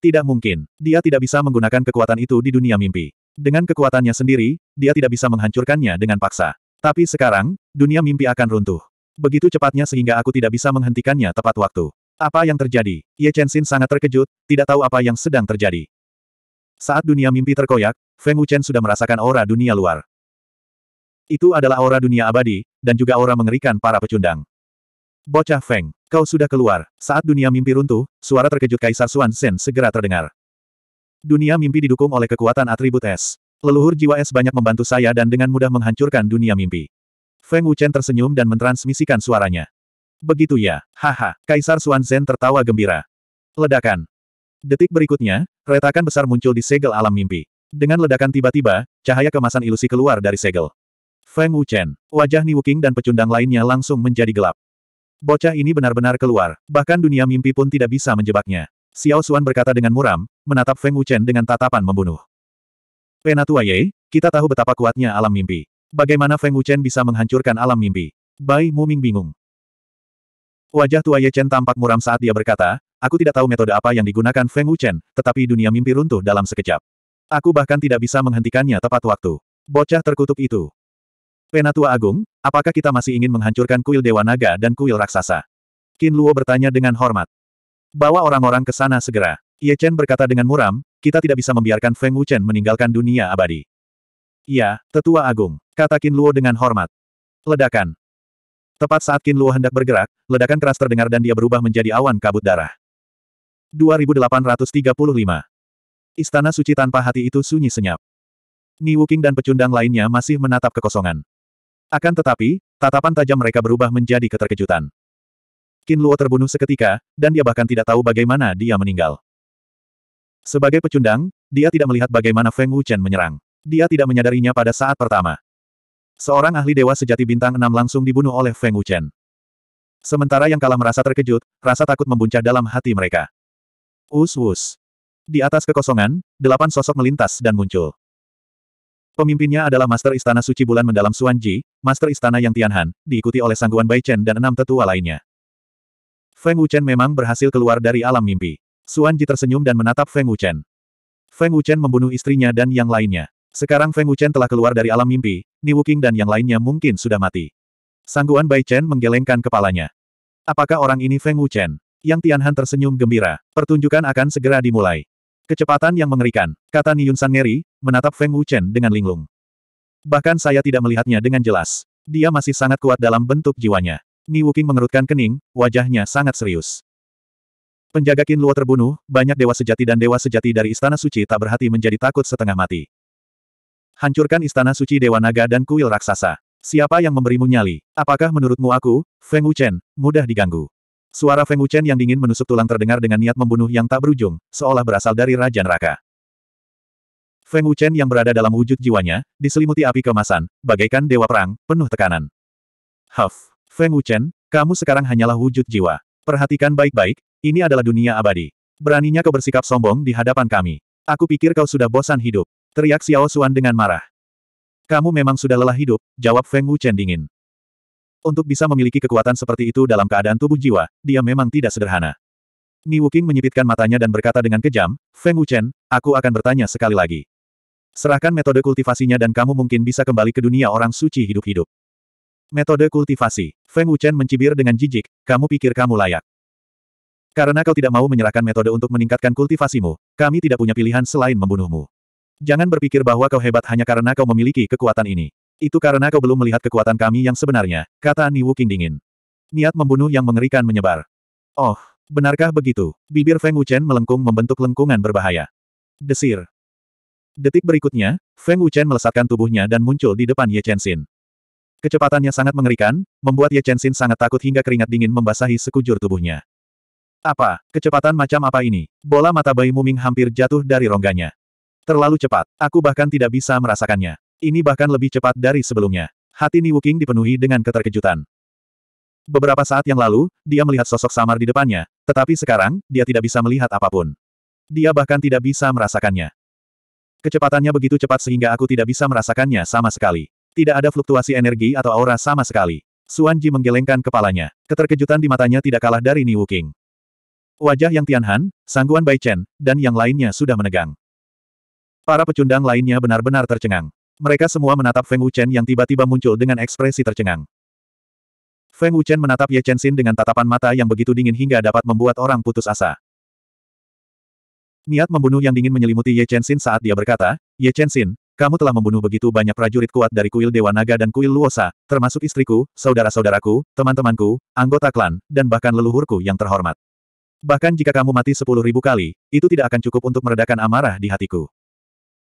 Tidak mungkin, dia tidak bisa menggunakan kekuatan itu di dunia mimpi. Dengan kekuatannya sendiri, dia tidak bisa menghancurkannya dengan paksa. Tapi sekarang, dunia mimpi akan runtuh. Begitu cepatnya sehingga aku tidak bisa menghentikannya tepat waktu. Apa yang terjadi? Ye Xin sangat terkejut, tidak tahu apa yang sedang terjadi. Saat dunia mimpi terkoyak, Feng Wuchen sudah merasakan aura dunia luar. Itu adalah aura dunia abadi, dan juga aura mengerikan para pecundang. Bocah Feng, kau sudah keluar. Saat dunia mimpi runtuh, suara terkejut Kaisar Xuan Sen segera terdengar. Dunia mimpi didukung oleh kekuatan atribut es. Leluhur jiwa es banyak membantu saya dan dengan mudah menghancurkan dunia mimpi. Feng Wuchen tersenyum dan mentransmisikan suaranya. Begitu ya, haha, Kaisar Xuan Zhen tertawa gembira. Ledakan. Detik berikutnya, retakan besar muncul di segel alam mimpi. Dengan ledakan tiba-tiba, cahaya kemasan ilusi keluar dari segel. Feng Wuchen, wajah Ni Wuking dan pecundang lainnya langsung menjadi gelap. Bocah ini benar-benar keluar, bahkan dunia mimpi pun tidak bisa menjebaknya. Xiao Xuan berkata dengan muram, menatap Feng Wuchen dengan tatapan membunuh. Penatua Ye, kita tahu betapa kuatnya alam mimpi. Bagaimana Feng Wuchen bisa menghancurkan alam mimpi? Bai Muming bingung. Wajah tua Ye Chen tampak muram saat dia berkata, aku tidak tahu metode apa yang digunakan Feng Wuchen, tetapi dunia mimpi runtuh dalam sekejap. Aku bahkan tidak bisa menghentikannya tepat waktu. Bocah terkutuk itu. Penatua Agung, apakah kita masih ingin menghancurkan kuil Dewa Naga dan kuil Raksasa? Qin Luo bertanya dengan hormat. Bawa orang-orang ke sana segera. Ye Chen berkata dengan muram, kita tidak bisa membiarkan Feng Wuchen meninggalkan dunia abadi. Ya, Tetua Agung, kata Qin Luo dengan hormat. Ledakan. Tepat saat Qin Luo hendak bergerak, ledakan keras terdengar dan dia berubah menjadi awan kabut darah. 2835 Istana suci tanpa hati itu sunyi senyap. Ni Wuking dan pecundang lainnya masih menatap kekosongan. Akan tetapi, tatapan tajam mereka berubah menjadi keterkejutan. Qin Luo terbunuh seketika, dan dia bahkan tidak tahu bagaimana dia meninggal. Sebagai pecundang, dia tidak melihat bagaimana Feng Wuchen menyerang. Dia tidak menyadarinya pada saat pertama. Seorang ahli dewa sejati bintang enam langsung dibunuh oleh Feng Wuchen. Sementara yang kalah merasa terkejut, rasa takut membuncah dalam hati mereka. Us-us. Di atas kekosongan, delapan sosok melintas dan muncul. Pemimpinnya adalah Master Istana Suci Bulan Mendalam Ji, Master Istana Yang Tianhan, diikuti oleh Sangguan Bai Chen dan enam tetua lainnya. Feng Wuchen memang berhasil keluar dari alam mimpi. Ji tersenyum dan menatap Feng Wuchen. Feng Wuchen membunuh istrinya dan yang lainnya. Sekarang Feng Wuchen telah keluar dari alam mimpi, Ni Wuking dan yang lainnya mungkin sudah mati. Sangguan Bai Chen menggelengkan kepalanya. Apakah orang ini Feng Wuchen? Yang Tianhan tersenyum gembira. Pertunjukan akan segera dimulai. Kecepatan yang mengerikan, kata Ni Yun Sangeri, menatap Feng Wuchen dengan linglung. Bahkan saya tidak melihatnya dengan jelas. Dia masih sangat kuat dalam bentuk jiwanya. Ni Wuking mengerutkan kening, wajahnya sangat serius. Penjaga Qin Luo terbunuh, banyak dewa sejati dan dewa sejati dari Istana Suci tak berhati menjadi takut setengah mati. Hancurkan istana suci Dewa Naga dan kuil raksasa. Siapa yang memberimu nyali? Apakah menurutmu aku, Feng Wuchen, mudah diganggu? Suara Feng Wuchen yang dingin menusuk tulang terdengar dengan niat membunuh yang tak berujung, seolah berasal dari Raja Neraka. Feng Wuchen yang berada dalam wujud jiwanya, diselimuti api kemasan, bagaikan dewa perang, penuh tekanan. Huff! Feng Wuchen, kamu sekarang hanyalah wujud jiwa. Perhatikan baik-baik, ini adalah dunia abadi. Beraninya kau bersikap sombong di hadapan kami. Aku pikir kau sudah bosan hidup. Teriak Xiao Xuan dengan marah. Kamu memang sudah lelah hidup, jawab Feng Wuchen dingin. Untuk bisa memiliki kekuatan seperti itu dalam keadaan tubuh jiwa, dia memang tidak sederhana. Ni Wuking menyipitkan matanya dan berkata dengan kejam, Feng Wuchen, aku akan bertanya sekali lagi. Serahkan metode kultivasinya dan kamu mungkin bisa kembali ke dunia orang suci hidup-hidup. Metode kultivasi. Feng Wuchen mencibir dengan jijik, kamu pikir kamu layak. Karena kau tidak mau menyerahkan metode untuk meningkatkan kultivasimu, kami tidak punya pilihan selain membunuhmu. Jangan berpikir bahwa kau hebat hanya karena kau memiliki kekuatan ini. Itu karena kau belum melihat kekuatan kami yang sebenarnya, kata Ni King dingin. Niat membunuh yang mengerikan menyebar. Oh, benarkah begitu? Bibir Feng Wuchen melengkung membentuk lengkungan berbahaya. Desir. Detik berikutnya, Feng Wuchen melesatkan tubuhnya dan muncul di depan Ye Chen Kecepatannya sangat mengerikan, membuat Ye Chen sangat takut hingga keringat dingin membasahi sekujur tubuhnya. Apa, kecepatan macam apa ini? Bola mata bayi Muming hampir jatuh dari rongganya. Terlalu cepat. Aku bahkan tidak bisa merasakannya. Ini bahkan lebih cepat dari sebelumnya. Hati Ni Wuking dipenuhi dengan keterkejutan. Beberapa saat yang lalu, dia melihat sosok samar di depannya, tetapi sekarang, dia tidak bisa melihat apapun. Dia bahkan tidak bisa merasakannya. Kecepatannya begitu cepat sehingga aku tidak bisa merasakannya sama sekali. Tidak ada fluktuasi energi atau aura sama sekali. Suan Ji menggelengkan kepalanya. Keterkejutan di matanya tidak kalah dari Ni Wuking. Wajah Yang Tianhan, Sangguan Bai Chen, dan yang lainnya sudah menegang. Para pecundang lainnya benar-benar tercengang. Mereka semua menatap Feng Wuchen yang tiba-tiba muncul dengan ekspresi tercengang. Feng Wuchen menatap Ye Chen Xin dengan tatapan mata yang begitu dingin hingga dapat membuat orang putus asa. Niat membunuh yang dingin menyelimuti Ye Chen Xin saat dia berkata, Ye Chen Xin, kamu telah membunuh begitu banyak prajurit kuat dari kuil Dewa Naga dan kuil Luosa, termasuk istriku, saudara-saudaraku, teman-temanku, anggota klan, dan bahkan leluhurku yang terhormat. Bahkan jika kamu mati sepuluh ribu kali, itu tidak akan cukup untuk meredakan amarah di hatiku.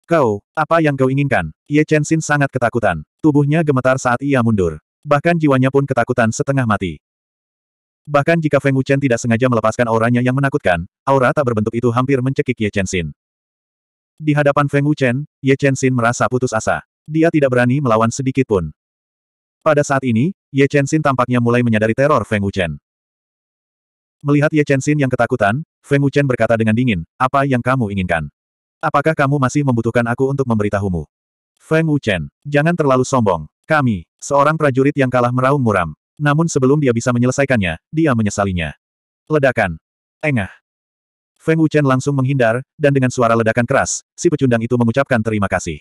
Kau, apa yang kau inginkan? Ye Chen Xin sangat ketakutan. Tubuhnya gemetar saat ia mundur. Bahkan jiwanya pun ketakutan setengah mati. Bahkan jika Feng Wuchen tidak sengaja melepaskan auranya yang menakutkan, aura tak berbentuk itu hampir mencekik Ye Chen Xin. Di hadapan Feng Wuchen, Ye Chen Xin merasa putus asa. Dia tidak berani melawan sedikit pun. Pada saat ini, Ye Chen Xin tampaknya mulai menyadari teror Feng Wuchen. Melihat Ye Chen Xin yang ketakutan, Feng Wuchen berkata dengan dingin, apa yang kamu inginkan? Apakah kamu masih membutuhkan aku untuk memberitahumu? Feng Wuchen, jangan terlalu sombong. Kami, seorang prajurit yang kalah meraung muram. Namun sebelum dia bisa menyelesaikannya, dia menyesalinya. Ledakan. Engah. Feng Wuchen langsung menghindar, dan dengan suara ledakan keras, si pecundang itu mengucapkan terima kasih.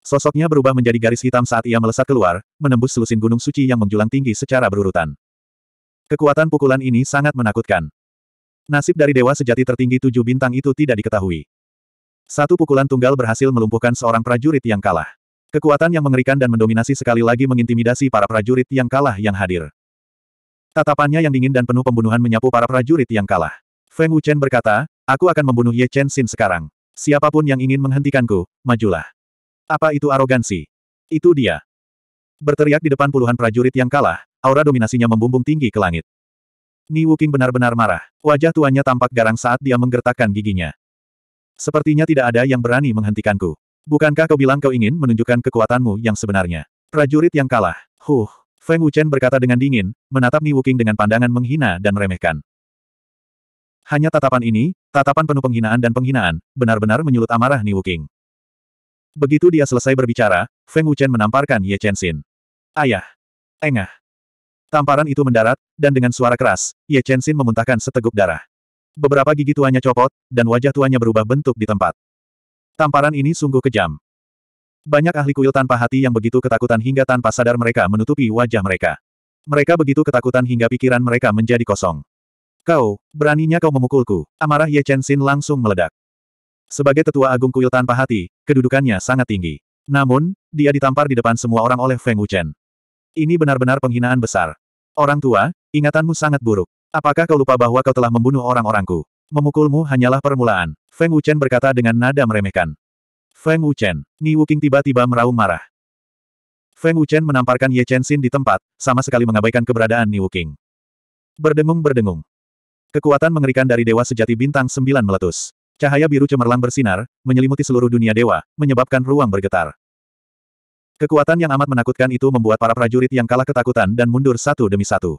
Sosoknya berubah menjadi garis hitam saat ia melesat keluar, menembus selusin gunung suci yang menjulang tinggi secara berurutan. Kekuatan pukulan ini sangat menakutkan. Nasib dari dewa sejati tertinggi tujuh bintang itu tidak diketahui. Satu pukulan tunggal berhasil melumpuhkan seorang prajurit yang kalah. Kekuatan yang mengerikan dan mendominasi sekali lagi mengintimidasi para prajurit yang kalah yang hadir. Tatapannya yang dingin dan penuh pembunuhan menyapu para prajurit yang kalah. Feng Wuchen berkata, aku akan membunuh Ye Chen Xin sekarang. Siapapun yang ingin menghentikanku, majulah. Apa itu arogansi? Itu dia. Berteriak di depan puluhan prajurit yang kalah, aura dominasinya membumbung tinggi ke langit. Ni Wuking benar-benar marah. Wajah tuannya tampak garang saat dia menggertakkan giginya. Sepertinya tidak ada yang berani menghentikanku. Bukankah kau bilang kau ingin menunjukkan kekuatanmu yang sebenarnya? Prajurit yang kalah. Huh. Feng Wuchen berkata dengan dingin, menatap Ni Wuking dengan pandangan menghina dan meremehkan. Hanya tatapan ini, tatapan penuh penghinaan dan penghinaan, benar-benar menyulut amarah Ni Wuking. Begitu dia selesai berbicara, Feng Wuchen menamparkan Ye Chen Xin. Ayah! Engah! Tamparan itu mendarat, dan dengan suara keras, Ye Chen Xin memuntahkan seteguk darah. Beberapa gigi tuanya copot, dan wajah tuanya berubah bentuk di tempat. Tamparan ini sungguh kejam. Banyak ahli kuil tanpa hati yang begitu ketakutan hingga tanpa sadar mereka menutupi wajah mereka. Mereka begitu ketakutan hingga pikiran mereka menjadi kosong. Kau, beraninya kau memukulku. Amarah Ye Chen Xin langsung meledak. Sebagai tetua agung kuil tanpa hati, kedudukannya sangat tinggi. Namun, dia ditampar di depan semua orang oleh Feng Wuchen. Ini benar-benar penghinaan besar. Orang tua, ingatanmu sangat buruk. Apakah kau lupa bahwa kau telah membunuh orang-orangku? Memukulmu hanyalah permulaan. Feng Wuchen berkata dengan nada meremehkan. Feng Wuchen, Ni Wuking tiba-tiba meraung marah. Feng Wuchen menamparkan Ye Chen Xin di tempat, sama sekali mengabaikan keberadaan Ni Wuking. Berdengung-berdengung. Kekuatan mengerikan dari Dewa Sejati Bintang sembilan meletus. Cahaya biru cemerlang bersinar, menyelimuti seluruh dunia dewa, menyebabkan ruang bergetar. Kekuatan yang amat menakutkan itu membuat para prajurit yang kalah ketakutan dan mundur satu demi satu.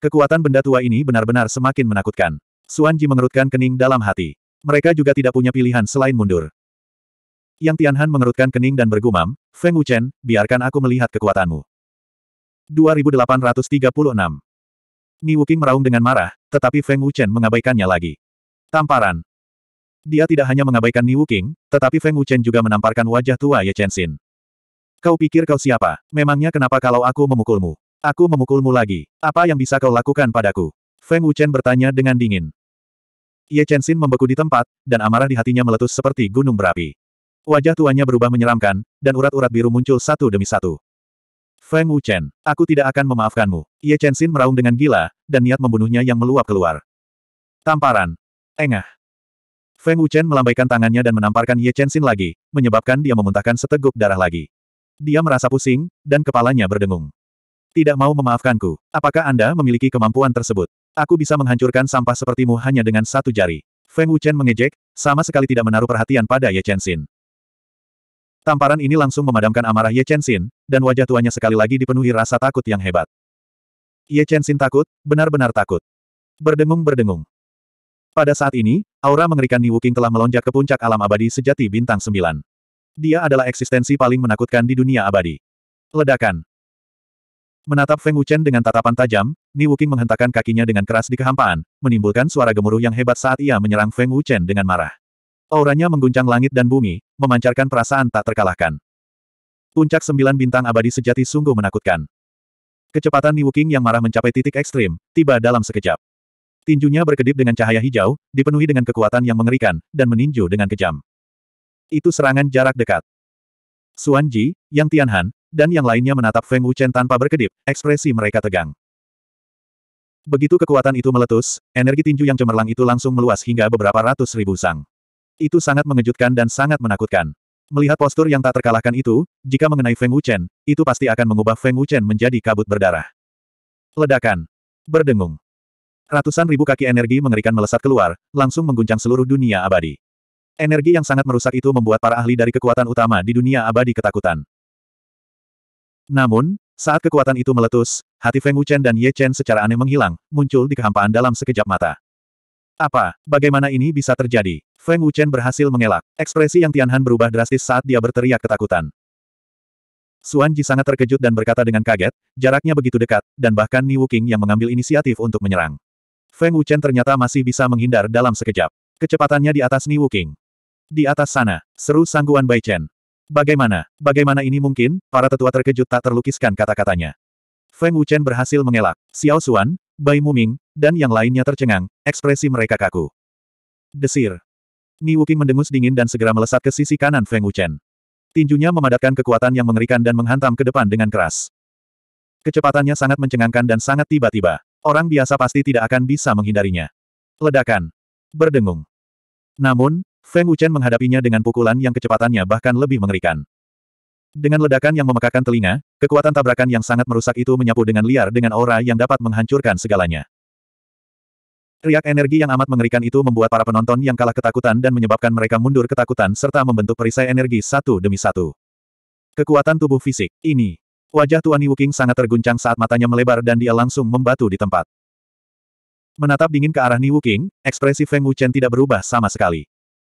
Kekuatan benda tua ini benar-benar semakin menakutkan. Suan Ji mengerutkan kening dalam hati. Mereka juga tidak punya pilihan selain mundur. Yang Tianhan mengerutkan kening dan bergumam, Feng Wuchen, biarkan aku melihat kekuatanmu. 2836 Ni Wuking meraung dengan marah, tetapi Feng Wuchen mengabaikannya lagi. Tamparan. Dia tidak hanya mengabaikan Ni Wuking, tetapi Feng Wuchen juga menamparkan wajah tua Ye Chen Xin. Kau pikir kau siapa? Memangnya kenapa kalau aku memukulmu? Aku memukulmu lagi. Apa yang bisa kau lakukan padaku? Feng Wuchen bertanya dengan dingin. Ye Xin membeku di tempat, dan amarah di hatinya meletus seperti gunung berapi. Wajah tuanya berubah menyeramkan, dan urat-urat biru muncul satu demi satu. Feng Wuchen, aku tidak akan memaafkanmu. Ye Xin meraung dengan gila, dan niat membunuhnya yang meluap keluar. Tamparan. Engah. Feng Wuchen melambaikan tangannya dan menamparkan Ye Xin lagi, menyebabkan dia memuntahkan seteguk darah lagi. Dia merasa pusing, dan kepalanya berdengung. Tidak mau memaafkanku. Apakah Anda memiliki kemampuan tersebut? Aku bisa menghancurkan sampah sepertimu hanya dengan satu jari. Feng Wuchen mengejek, sama sekali tidak menaruh perhatian pada Ye Chen Xin. Tamparan ini langsung memadamkan amarah Ye Chen Xin, dan wajah tuanya sekali lagi dipenuhi rasa takut yang hebat. Ye Chen Xin takut, benar-benar takut. Berdengung-berdengung. Pada saat ini, aura mengerikan Ni Wuking telah melonjak ke puncak alam abadi sejati bintang sembilan. Dia adalah eksistensi paling menakutkan di dunia abadi. Ledakan. Menatap Feng Wuchen dengan tatapan tajam, Ni Wuking menghentakkan kakinya dengan keras di kehampaan, menimbulkan suara gemuruh yang hebat saat ia menyerang Feng Wuchen dengan marah. Auranya mengguncang langit dan bumi, memancarkan perasaan tak terkalahkan. Puncak sembilan bintang abadi sejati sungguh menakutkan. Kecepatan Ni Wuking yang marah mencapai titik ekstrim, tiba dalam sekejap. Tinjunya berkedip dengan cahaya hijau, dipenuhi dengan kekuatan yang mengerikan, dan meninju dengan kejam. Itu serangan jarak dekat. Suan Ji, Yang Tianhan, dan yang lainnya menatap Feng Wuchen tanpa berkedip, ekspresi mereka tegang. Begitu kekuatan itu meletus, energi tinju yang cemerlang itu langsung meluas hingga beberapa ratus ribu sang. Itu sangat mengejutkan dan sangat menakutkan. Melihat postur yang tak terkalahkan itu, jika mengenai Feng Wuchen, itu pasti akan mengubah Feng Wuchen menjadi kabut berdarah. Ledakan. Berdengung. Ratusan ribu kaki energi mengerikan melesat keluar, langsung mengguncang seluruh dunia abadi. Energi yang sangat merusak itu membuat para ahli dari kekuatan utama di dunia abadi ketakutan. Namun, saat kekuatan itu meletus, hati Feng Wuchen dan Ye Chen secara aneh menghilang, muncul di kehampaan dalam sekejap mata. Apa? Bagaimana ini bisa terjadi? Feng Wuchen berhasil mengelak. Ekspresi Yang Tianhan berubah drastis saat dia berteriak ketakutan. Suan Ji sangat terkejut dan berkata dengan kaget, jaraknya begitu dekat, dan bahkan Ni Wuking yang mengambil inisiatif untuk menyerang. Feng Wuchen ternyata masih bisa menghindar dalam sekejap. Kecepatannya di atas Ni Wuking. Di atas sana, seru sangguan Bai Chen. Bagaimana, bagaimana ini mungkin? Para tetua terkejut tak terlukiskan kata-katanya. Feng Wuchen berhasil mengelak. Xiao Xuan, Bai Muming, dan yang lainnya tercengang, ekspresi mereka kaku. Desir. Ni Wuking mendengus dingin dan segera melesat ke sisi kanan Feng Wuchen. Tinjunya memadatkan kekuatan yang mengerikan dan menghantam ke depan dengan keras. Kecepatannya sangat mencengangkan dan sangat tiba-tiba. Orang biasa pasti tidak akan bisa menghindarinya. Ledakan. Berdengung. Namun, Feng Wuchen menghadapinya dengan pukulan yang kecepatannya bahkan lebih mengerikan. Dengan ledakan yang memekakan telinga, kekuatan tabrakan yang sangat merusak itu menyapu dengan liar dengan aura yang dapat menghancurkan segalanya. Riak energi yang amat mengerikan itu membuat para penonton yang kalah ketakutan dan menyebabkan mereka mundur ketakutan serta membentuk perisai energi satu demi satu. Kekuatan tubuh fisik, ini. Wajah Tuan Wuking sangat terguncang saat matanya melebar dan dia langsung membatu di tempat. Menatap dingin ke arah Ni King, ekspresi Feng Wuchen tidak berubah sama sekali.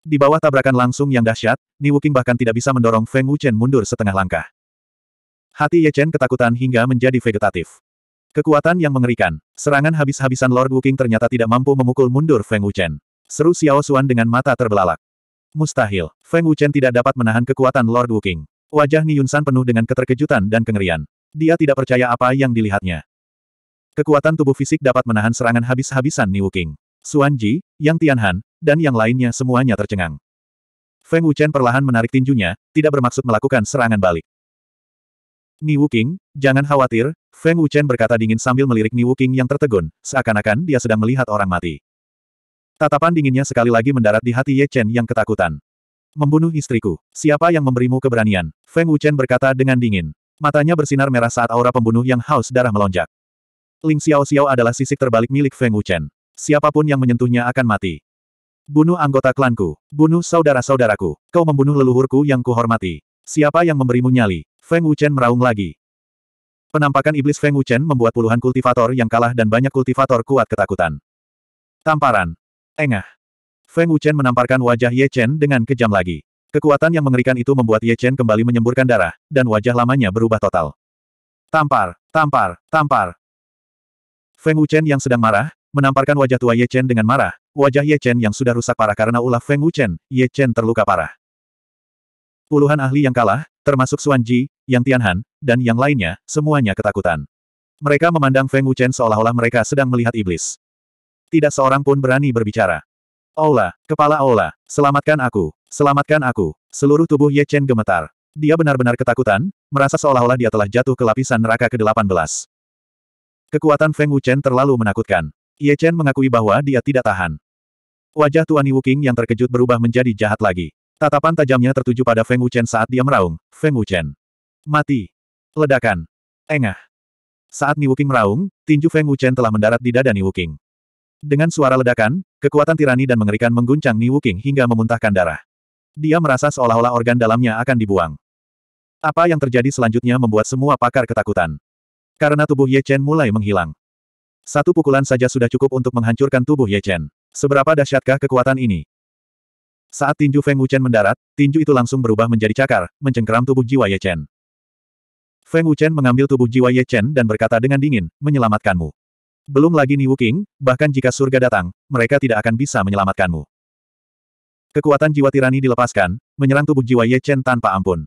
Di bawah tabrakan langsung yang dahsyat, Ni Wuking bahkan tidak bisa mendorong Feng Wuchen mundur setengah langkah. Hati Ye Chen ketakutan hingga menjadi vegetatif. Kekuatan yang mengerikan. Serangan habis-habisan Lord Wuking ternyata tidak mampu memukul mundur Feng Wuchen. Seru Xiao Xuan dengan mata terbelalak. Mustahil, Feng Wuchen tidak dapat menahan kekuatan Lord Wuking. Wajah Ni Yunsan penuh dengan keterkejutan dan kengerian. Dia tidak percaya apa yang dilihatnya. Kekuatan tubuh fisik dapat menahan serangan habis-habisan Ni Wuking. Suanji, Yang Tianhan, dan yang lainnya semuanya tercengang. Feng Wuchen perlahan menarik tinjunya, tidak bermaksud melakukan serangan balik. Ni Wuking, jangan khawatir, Feng Wuchen berkata dingin sambil melirik Ni Wuking yang tertegun, seakan-akan dia sedang melihat orang mati. Tatapan dinginnya sekali lagi mendarat di hati Ye Chen yang ketakutan. Membunuh istriku, siapa yang memberimu keberanian? Feng Wuchen berkata dengan dingin. Matanya bersinar merah saat aura pembunuh yang haus darah melonjak. Ling Xiao Xiao adalah sisik terbalik milik Feng Wuchen. Siapapun yang menyentuhnya akan mati. Bunuh anggota klanku. Bunuh saudara-saudaraku. Kau membunuh leluhurku yang kuhormati. Siapa yang memberimu nyali? Feng Wuchen meraung lagi. Penampakan iblis Feng Wuchen membuat puluhan kultivator yang kalah dan banyak kultivator kuat ketakutan. Tamparan. Engah. Feng Wuchen menamparkan wajah Ye Chen dengan kejam lagi. Kekuatan yang mengerikan itu membuat Ye Chen kembali menyemburkan darah, dan wajah lamanya berubah total. Tampar, tampar, tampar. Feng Wuchen yang sedang marah, menamparkan wajah tua Ye Chen dengan marah, wajah Ye Chen yang sudah rusak parah karena ulah Feng Wuchen, Ye Chen terluka parah. Puluhan ahli yang kalah, termasuk Xuan Ji, Yang Tianhan, dan yang lainnya, semuanya ketakutan. Mereka memandang Feng Wuchen seolah-olah mereka sedang melihat iblis. Tidak seorang pun berani berbicara. Aula, kepala Aula, selamatkan aku, selamatkan aku. Seluruh tubuh Ye Chen gemetar. Dia benar-benar ketakutan, merasa seolah-olah dia telah jatuh ke lapisan neraka ke-18. Kekuatan Feng Wuchen terlalu menakutkan. Ye Chen mengakui bahwa dia tidak tahan. Wajah Tuan Ni King yang terkejut berubah menjadi jahat lagi. Tatapan tajamnya tertuju pada Feng Wuchen saat dia meraung. Feng Wuchen. Mati. Ledakan. Engah. Saat Ni Wuking meraung, tinju Feng Wuchen telah mendarat di dada Ni Wuking. Dengan suara ledakan, kekuatan tirani dan mengerikan mengguncang Ni Wuking hingga memuntahkan darah. Dia merasa seolah-olah organ dalamnya akan dibuang. Apa yang terjadi selanjutnya membuat semua pakar ketakutan. Karena tubuh Ye Chen mulai menghilang. Satu pukulan saja sudah cukup untuk menghancurkan tubuh Ye Chen. Seberapa dahsyatkah kekuatan ini? Saat tinju Feng Wuchen mendarat, tinju itu langsung berubah menjadi cakar, mencengkeram tubuh jiwa Ye Chen. Feng Wuchen mengambil tubuh jiwa Ye Chen dan berkata dengan dingin, menyelamatkanmu. Belum lagi Ni Wuking. bahkan jika surga datang, mereka tidak akan bisa menyelamatkanmu. Kekuatan jiwa tirani dilepaskan, menyerang tubuh jiwa Ye Chen tanpa ampun.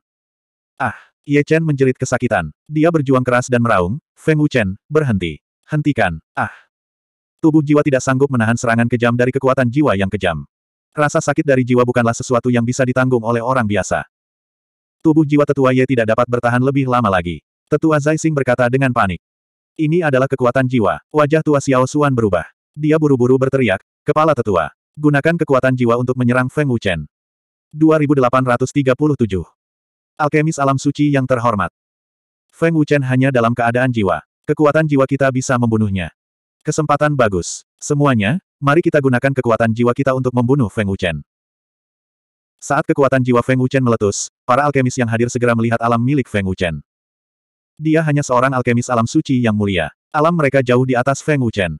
Ah, Ye Chen menjerit kesakitan. Dia berjuang keras dan meraung, Feng Wuchen, berhenti. Hentikan, ah. Tubuh jiwa tidak sanggup menahan serangan kejam dari kekuatan jiwa yang kejam. Rasa sakit dari jiwa bukanlah sesuatu yang bisa ditanggung oleh orang biasa. Tubuh jiwa tetua Ye tidak dapat bertahan lebih lama lagi. Tetua Zaising berkata dengan panik. Ini adalah kekuatan jiwa. Wajah tua Xiao Xuan berubah. Dia buru-buru berteriak, Kepala Tetua, gunakan kekuatan jiwa untuk menyerang Feng Wuchen. 2837. Alkemis Alam Suci yang terhormat. Feng Wuchen hanya dalam keadaan jiwa. Kekuatan jiwa kita bisa membunuhnya. Kesempatan bagus. Semuanya, mari kita gunakan kekuatan jiwa kita untuk membunuh Feng Wuchen. Saat kekuatan jiwa Feng Wuchen meletus, para alkemis yang hadir segera melihat alam milik Feng Wuchen. Dia hanya seorang alkemis alam suci yang mulia. Alam mereka jauh di atas Feng Wuchen.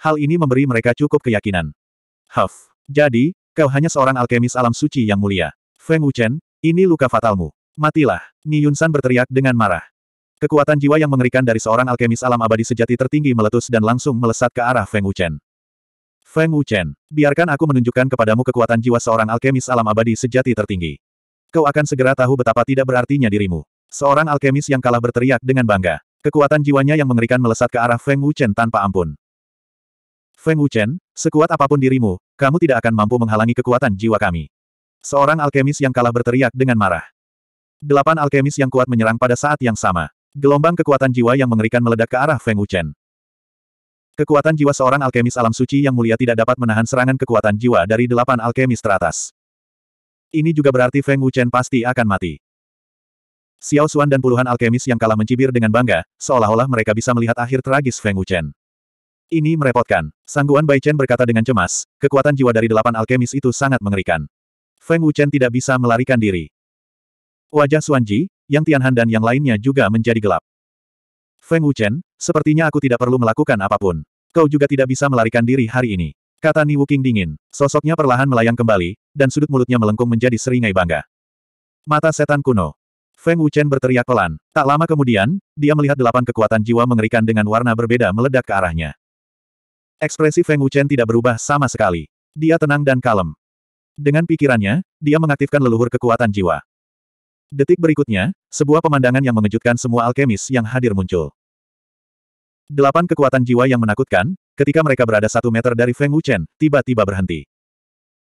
Hal ini memberi mereka cukup keyakinan. Huff. Jadi, kau hanya seorang alkemis alam suci yang mulia. Feng Wuchen, ini luka fatalmu. Matilah. Ni Yunsan berteriak dengan marah. Kekuatan jiwa yang mengerikan dari seorang alkemis alam abadi sejati tertinggi meletus dan langsung melesat ke arah Feng Wuchen. Feng Wuchen, biarkan aku menunjukkan kepadamu kekuatan jiwa seorang alkemis alam abadi sejati tertinggi. Kau akan segera tahu betapa tidak berartinya dirimu. Seorang alkemis yang kalah berteriak dengan bangga. Kekuatan jiwanya yang mengerikan melesat ke arah Feng Wuchen tanpa ampun. Feng Wuchen, sekuat apapun dirimu, kamu tidak akan mampu menghalangi kekuatan jiwa kami. Seorang alkemis yang kalah berteriak dengan marah. Delapan alkemis yang kuat menyerang pada saat yang sama. Gelombang kekuatan jiwa yang mengerikan meledak ke arah Feng Wuchen. Kekuatan jiwa seorang alkemis alam suci yang mulia tidak dapat menahan serangan kekuatan jiwa dari delapan alkemis teratas. Ini juga berarti Feng Wuchen pasti akan mati. Xiao Xuan dan puluhan alkemis yang kalah mencibir dengan bangga, seolah-olah mereka bisa melihat akhir tragis Feng Wuchen. Ini merepotkan. Sangguan Bai Chen berkata dengan cemas, kekuatan jiwa dari delapan alkemis itu sangat mengerikan. Feng Wuchen tidak bisa melarikan diri. Wajah Ji, yang Tianhan dan yang lainnya juga menjadi gelap. Feng Wuchen, sepertinya aku tidak perlu melakukan apapun. Kau juga tidak bisa melarikan diri hari ini. Kata Ni Wuking dingin, sosoknya perlahan melayang kembali, dan sudut mulutnya melengkung menjadi seringai bangga. Mata setan kuno. Feng Wuchen berteriak pelan. Tak lama kemudian, dia melihat delapan kekuatan jiwa mengerikan dengan warna berbeda meledak ke arahnya. Ekspresi Feng Wuchen tidak berubah sama sekali. Dia tenang dan kalem. Dengan pikirannya, dia mengaktifkan leluhur kekuatan jiwa. Detik berikutnya, sebuah pemandangan yang mengejutkan semua alkemis yang hadir muncul. Delapan kekuatan jiwa yang menakutkan, ketika mereka berada satu meter dari Feng Wuchen, tiba-tiba berhenti.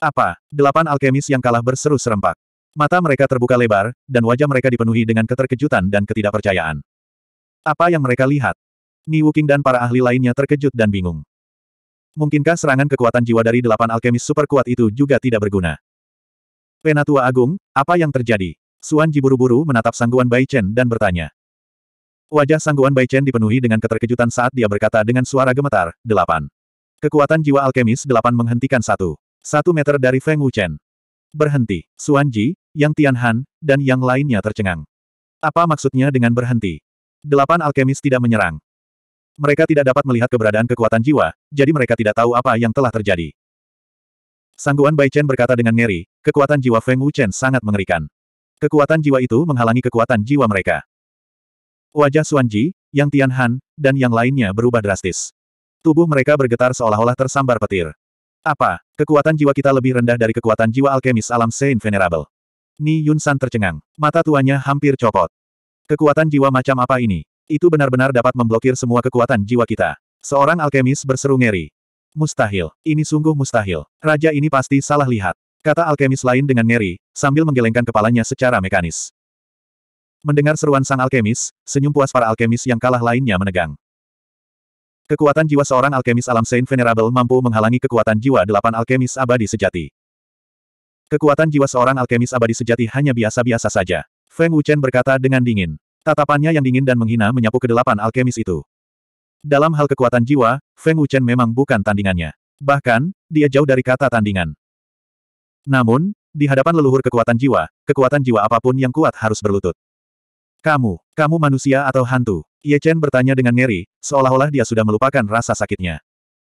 Apa? Delapan alkemis yang kalah berseru serempak. Mata mereka terbuka lebar, dan wajah mereka dipenuhi dengan keterkejutan dan ketidakpercayaan. Apa yang mereka lihat? Ni Wuking dan para ahli lainnya terkejut dan bingung. Mungkinkah serangan kekuatan jiwa dari delapan alkemis super kuat itu juga tidak berguna? Penatua Agung, apa yang terjadi? Suan Ji buru-buru menatap Sangguan Bai Chen dan bertanya. Wajah Sangguan Bai Chen dipenuhi dengan keterkejutan saat dia berkata dengan suara gemetar, delapan. Kekuatan jiwa alkemis delapan menghentikan satu. Satu meter dari Feng Wuchen. Berhenti. Suan Ji, Yang Tianhan, dan yang lainnya tercengang. Apa maksudnya dengan berhenti? Delapan alkemis tidak menyerang. Mereka tidak dapat melihat keberadaan kekuatan jiwa, jadi mereka tidak tahu apa yang telah terjadi. Sangguan Bai Chen berkata dengan ngeri, kekuatan jiwa Feng Wuchen sangat mengerikan. Kekuatan jiwa itu menghalangi kekuatan jiwa mereka. Wajah Suanji, Yang Tianhan, dan yang lainnya berubah drastis. Tubuh mereka bergetar seolah-olah tersambar petir. Apa, kekuatan jiwa kita lebih rendah dari kekuatan jiwa alkemis alam Sein Venerable? Ni Yun San tercengang. Mata tuanya hampir copot. Kekuatan jiwa macam apa ini? Itu benar-benar dapat memblokir semua kekuatan jiwa kita. Seorang alkemis berseru ngeri. Mustahil. Ini sungguh mustahil. Raja ini pasti salah lihat. Kata alkemis lain dengan ngeri, sambil menggelengkan kepalanya secara mekanis. Mendengar seruan sang alkemis, senyum puas para alkemis yang kalah lainnya menegang. Kekuatan jiwa seorang alkemis alam Saint Venerable mampu menghalangi kekuatan jiwa delapan alkemis abadi sejati. Kekuatan jiwa seorang alkemis abadi sejati hanya biasa-biasa saja. Feng Wuchen berkata dengan dingin. Tatapannya yang dingin dan menghina menyapu ke delapan alkemis itu. Dalam hal kekuatan jiwa, Feng Wuchen memang bukan tandingannya. Bahkan, dia jauh dari kata tandingan. Namun, di hadapan leluhur kekuatan jiwa, kekuatan jiwa apapun yang kuat harus berlutut. Kamu, kamu manusia atau hantu? Ye Chen bertanya dengan ngeri, seolah-olah dia sudah melupakan rasa sakitnya.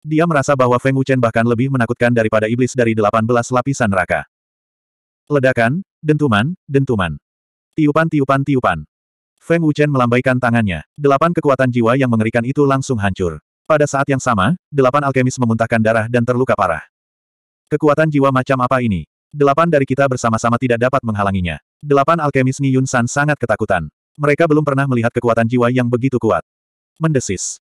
Dia merasa bahwa Feng Wuchen bahkan lebih menakutkan daripada iblis dari 18 lapisan neraka. Ledakan, dentuman, dentuman. Tiupan tiupan tiupan. Feng Wuchen melambaikan tangannya. Delapan kekuatan jiwa yang mengerikan itu langsung hancur. Pada saat yang sama, delapan alkemis memuntahkan darah dan terluka parah. Kekuatan jiwa macam apa ini? Delapan dari kita bersama-sama tidak dapat menghalanginya. Delapan alkemis Ni Yun San sangat ketakutan. Mereka belum pernah melihat kekuatan jiwa yang begitu kuat. Mendesis.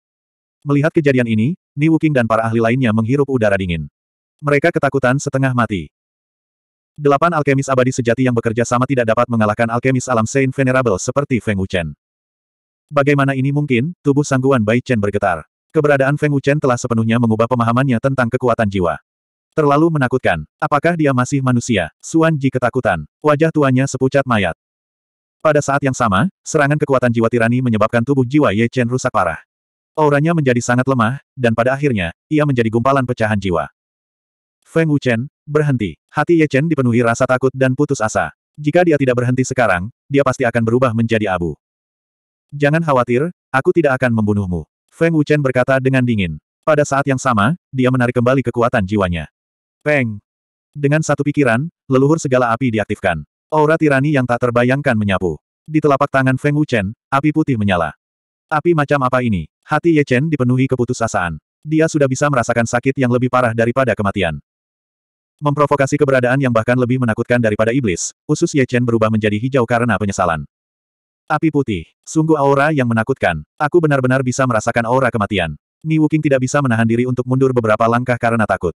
Melihat kejadian ini, Ni Wuking dan para ahli lainnya menghirup udara dingin. Mereka ketakutan setengah mati. Delapan alkemis abadi sejati yang bekerja sama tidak dapat mengalahkan alkemis alam Saint Venerable seperti Feng Wuchen. Bagaimana ini mungkin? Tubuh sangguan Bai Chen bergetar. Keberadaan Feng Wuchen telah sepenuhnya mengubah pemahamannya tentang kekuatan jiwa. Terlalu menakutkan. Apakah dia masih manusia? Suan Ji ketakutan. Wajah tuanya sepucat mayat. Pada saat yang sama, serangan kekuatan jiwa tirani menyebabkan tubuh jiwa Ye Chen rusak parah. Auranya menjadi sangat lemah, dan pada akhirnya, ia menjadi gumpalan pecahan jiwa. Feng Wuchen, berhenti. Hati Ye Chen dipenuhi rasa takut dan putus asa. Jika dia tidak berhenti sekarang, dia pasti akan berubah menjadi abu. Jangan khawatir, aku tidak akan membunuhmu. Feng Wuchen berkata dengan dingin. Pada saat yang sama, dia menarik kembali kekuatan jiwanya. Peng. Dengan satu pikiran, leluhur segala api diaktifkan. Aura tirani yang tak terbayangkan menyapu. Di telapak tangan Feng Wuchen, api putih menyala. Api macam apa ini? Hati Ye Chen dipenuhi keputusasaan. Dia sudah bisa merasakan sakit yang lebih parah daripada kematian. Memprovokasi keberadaan yang bahkan lebih menakutkan daripada iblis, usus Ye Chen berubah menjadi hijau karena penyesalan. Api putih, sungguh aura yang menakutkan. Aku benar-benar bisa merasakan aura kematian. Ni Wuking tidak bisa menahan diri untuk mundur beberapa langkah karena takut.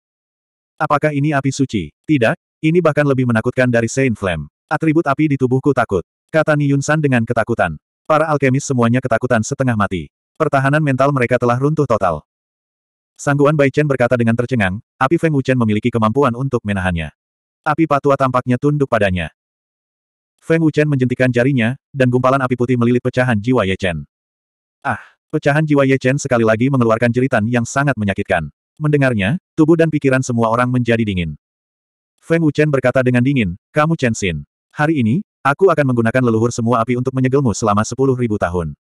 Apakah ini api suci? Tidak, ini bahkan lebih menakutkan dari Saint Flame. Atribut api di tubuhku takut. Kata Ni Niyunsan dengan ketakutan. Para alkemis semuanya ketakutan setengah mati. Pertahanan mental mereka telah runtuh total. Sangguan Bai Chen berkata dengan tercengang, api Feng Wuchen memiliki kemampuan untuk menahannya. Api patua tampaknya tunduk padanya. Feng Wuchen menjentikan jarinya, dan gumpalan api putih melilit pecahan jiwa Ye Chen. Ah, pecahan jiwa Ye Chen sekali lagi mengeluarkan jeritan yang sangat menyakitkan. Mendengarnya, tubuh dan pikiran semua orang menjadi dingin. Feng Wuchen berkata dengan dingin, kamu Chen Xin. Hari ini, aku akan menggunakan leluhur semua api untuk menyegelmu selama sepuluh ribu tahun.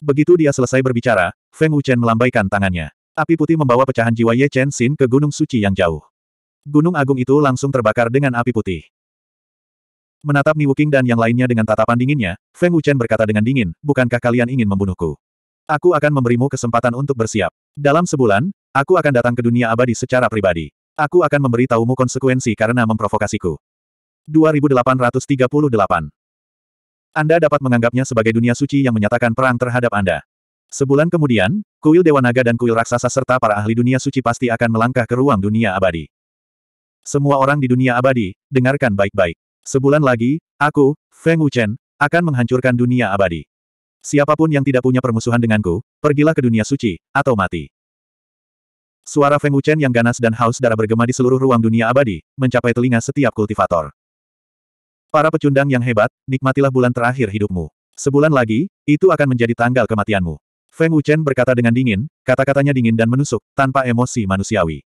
Begitu dia selesai berbicara, Feng Wuchen melambaikan tangannya. Api putih membawa pecahan jiwa Ye Chen Xin ke Gunung Suci yang jauh. Gunung agung itu langsung terbakar dengan api putih. Menatap Niwuking dan yang lainnya dengan tatapan dinginnya, Feng Wuchen berkata dengan dingin, bukankah kalian ingin membunuhku? Aku akan memberimu kesempatan untuk bersiap. Dalam sebulan, Aku akan datang ke dunia abadi secara pribadi. Aku akan memberitahumu konsekuensi karena memprovokasiku. 2838 Anda dapat menganggapnya sebagai dunia suci yang menyatakan perang terhadap Anda. Sebulan kemudian, kuil Dewa Naga dan kuil raksasa serta para ahli dunia suci pasti akan melangkah ke ruang dunia abadi. Semua orang di dunia abadi, dengarkan baik-baik. Sebulan lagi, aku, Feng Wuchen, akan menghancurkan dunia abadi. Siapapun yang tidak punya permusuhan denganku, pergilah ke dunia suci, atau mati. Suara Feng Wuchen yang ganas dan haus darah bergema di seluruh ruang dunia abadi, mencapai telinga setiap kultivator. Para pecundang yang hebat, nikmatilah bulan terakhir hidupmu. Sebulan lagi, itu akan menjadi tanggal kematianmu. Feng Wuchen berkata dengan dingin, kata-katanya dingin dan menusuk, tanpa emosi manusiawi.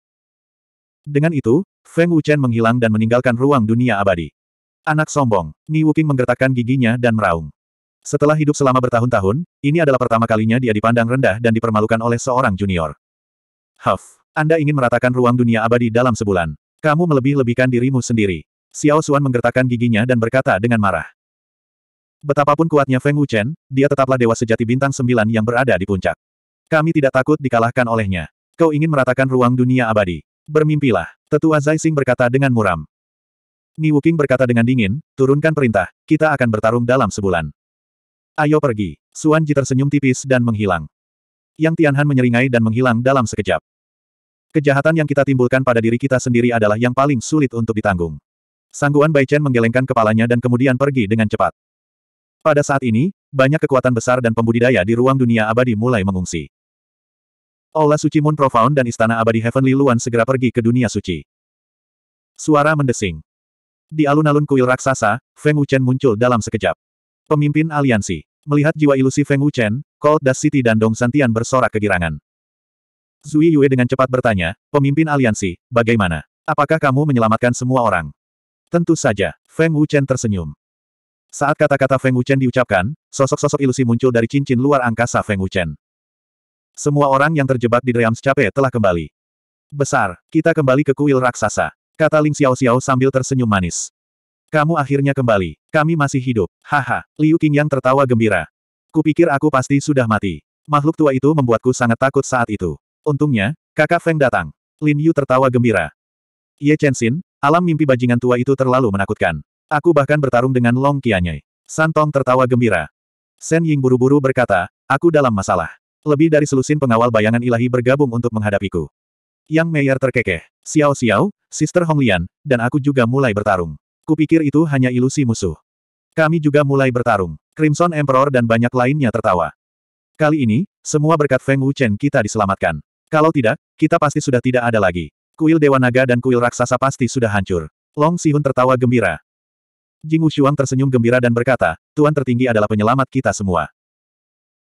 Dengan itu, Feng Wuchen menghilang dan meninggalkan ruang dunia abadi. Anak sombong, Ni Wuking menggertakkan giginya dan meraung. Setelah hidup selama bertahun-tahun, ini adalah pertama kalinya dia dipandang rendah dan dipermalukan oleh seorang junior. Huff. Anda ingin meratakan ruang dunia abadi dalam sebulan. Kamu melebih-lebihkan dirimu sendiri. Xiao Xuan menggertakkan giginya dan berkata dengan marah. Betapapun kuatnya Feng Wuchen, dia tetaplah dewa sejati bintang sembilan yang berada di puncak. Kami tidak takut dikalahkan olehnya. Kau ingin meratakan ruang dunia abadi. Bermimpilah, tetua Zai Xing berkata dengan muram. Ni Wuking berkata dengan dingin, turunkan perintah, kita akan bertarung dalam sebulan. Ayo pergi. Suan Ji tersenyum tipis dan menghilang. Yang Tianhan menyeringai dan menghilang dalam sekejap. Kejahatan yang kita timbulkan pada diri kita sendiri adalah yang paling sulit untuk ditanggung. Sangguan Bai Chen menggelengkan kepalanya dan kemudian pergi dengan cepat. Pada saat ini, banyak kekuatan besar dan pembudidaya di ruang dunia abadi mulai mengungsi. Aula Suci Moon Profound dan Istana Abadi Heavenly Luan segera pergi ke dunia suci. Suara mendesing. Di alun-alun kuil raksasa, Feng Wuchen muncul dalam sekejap. Pemimpin aliansi. Melihat jiwa ilusi Feng Wuchen, Cold Dust City dan Dong Santian bersorak kegirangan. Zui Yue dengan cepat bertanya, pemimpin aliansi, bagaimana? Apakah kamu menyelamatkan semua orang? Tentu saja, Feng Wuchen tersenyum. Saat kata-kata Feng Wuchen diucapkan, sosok-sosok ilusi muncul dari cincin luar angkasa Feng Wuchen. Semua orang yang terjebak di Dream Cape telah kembali. Besar, kita kembali ke kuil raksasa. Kata Ling Xiao Xiao sambil tersenyum manis. Kamu akhirnya kembali. Kami masih hidup. Haha, Liu yang tertawa gembira. Kupikir aku pasti sudah mati. Makhluk tua itu membuatku sangat takut saat itu. Untungnya, kakak Feng datang. Lin Yu tertawa gembira. Ye Xin, alam mimpi bajingan tua itu terlalu menakutkan. Aku bahkan bertarung dengan Long Qianyi. Santong tertawa gembira. Shen Ying buru-buru berkata, aku dalam masalah. Lebih dari selusin pengawal bayangan ilahi bergabung untuk menghadapiku. Yang Meyer terkekeh. Xiao Xiao, Sister Honglian, dan aku juga mulai bertarung. Kupikir itu hanya ilusi musuh. Kami juga mulai bertarung. Crimson Emperor dan banyak lainnya tertawa. Kali ini, semua berkat Feng Wuchen kita diselamatkan. Kalau tidak, kita pasti sudah tidak ada lagi. Kuil Dewa Naga dan kuil Raksasa pasti sudah hancur. Long Sihun tertawa gembira. Jing Wushuang tersenyum gembira dan berkata, Tuan tertinggi adalah penyelamat kita semua.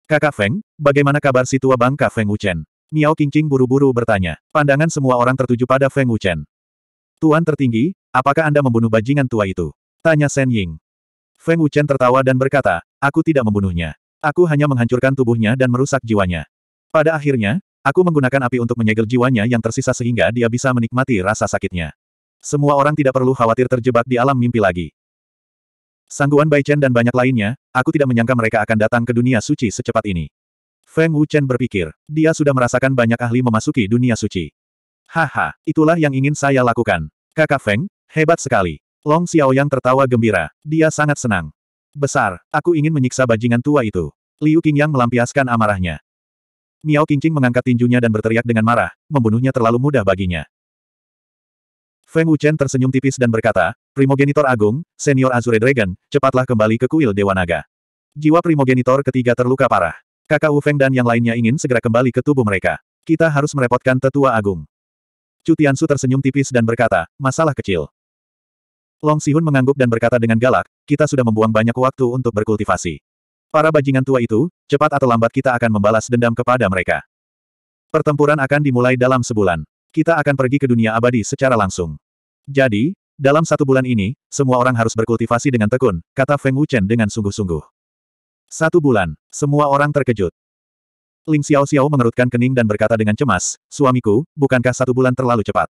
Kakak Feng, bagaimana kabar si tua bangka Feng Wuchen? Miao Qingqing buru-buru bertanya. Pandangan semua orang tertuju pada Feng Wuchen. Tuan tertinggi, apakah Anda membunuh bajingan tua itu? Tanya Shen Ying. Feng Wuchen tertawa dan berkata, aku tidak membunuhnya. Aku hanya menghancurkan tubuhnya dan merusak jiwanya. Pada akhirnya, Aku menggunakan api untuk menyegel jiwanya yang tersisa sehingga dia bisa menikmati rasa sakitnya. Semua orang tidak perlu khawatir terjebak di alam mimpi lagi. Sangguan Bai Chen dan banyak lainnya, aku tidak menyangka mereka akan datang ke dunia suci secepat ini. Feng Wuchen berpikir, dia sudah merasakan banyak ahli memasuki dunia suci. Haha, itulah yang ingin saya lakukan. Kakak Feng, hebat sekali. Long Xiaoyang tertawa gembira. Dia sangat senang. Besar, aku ingin menyiksa bajingan tua itu. Liu Qingyang melampiaskan amarahnya. Miao Qingqing mengangkat tinjunya dan berteriak dengan marah, membunuhnya terlalu mudah baginya. Feng Wuchen tersenyum tipis dan berkata, Primogenitor Agung, Senior Azure Dragon, cepatlah kembali ke kuil Dewa Naga. Jiwa Primogenitor ketiga terluka parah. Kakak Wu Feng dan yang lainnya ingin segera kembali ke tubuh mereka. Kita harus merepotkan tetua agung. Cutiansu tersenyum tipis dan berkata, masalah kecil. Long Sihun mengangguk dan berkata dengan galak, kita sudah membuang banyak waktu untuk berkultivasi. Para bajingan tua itu, cepat atau lambat kita akan membalas dendam kepada mereka. Pertempuran akan dimulai dalam sebulan. Kita akan pergi ke dunia abadi secara langsung. Jadi, dalam satu bulan ini, semua orang harus berkultivasi dengan tekun, kata Feng Wuchen dengan sungguh-sungguh. Satu bulan, semua orang terkejut. Ling Xiao Xiao mengerutkan kening dan berkata dengan cemas, Suamiku, bukankah satu bulan terlalu cepat?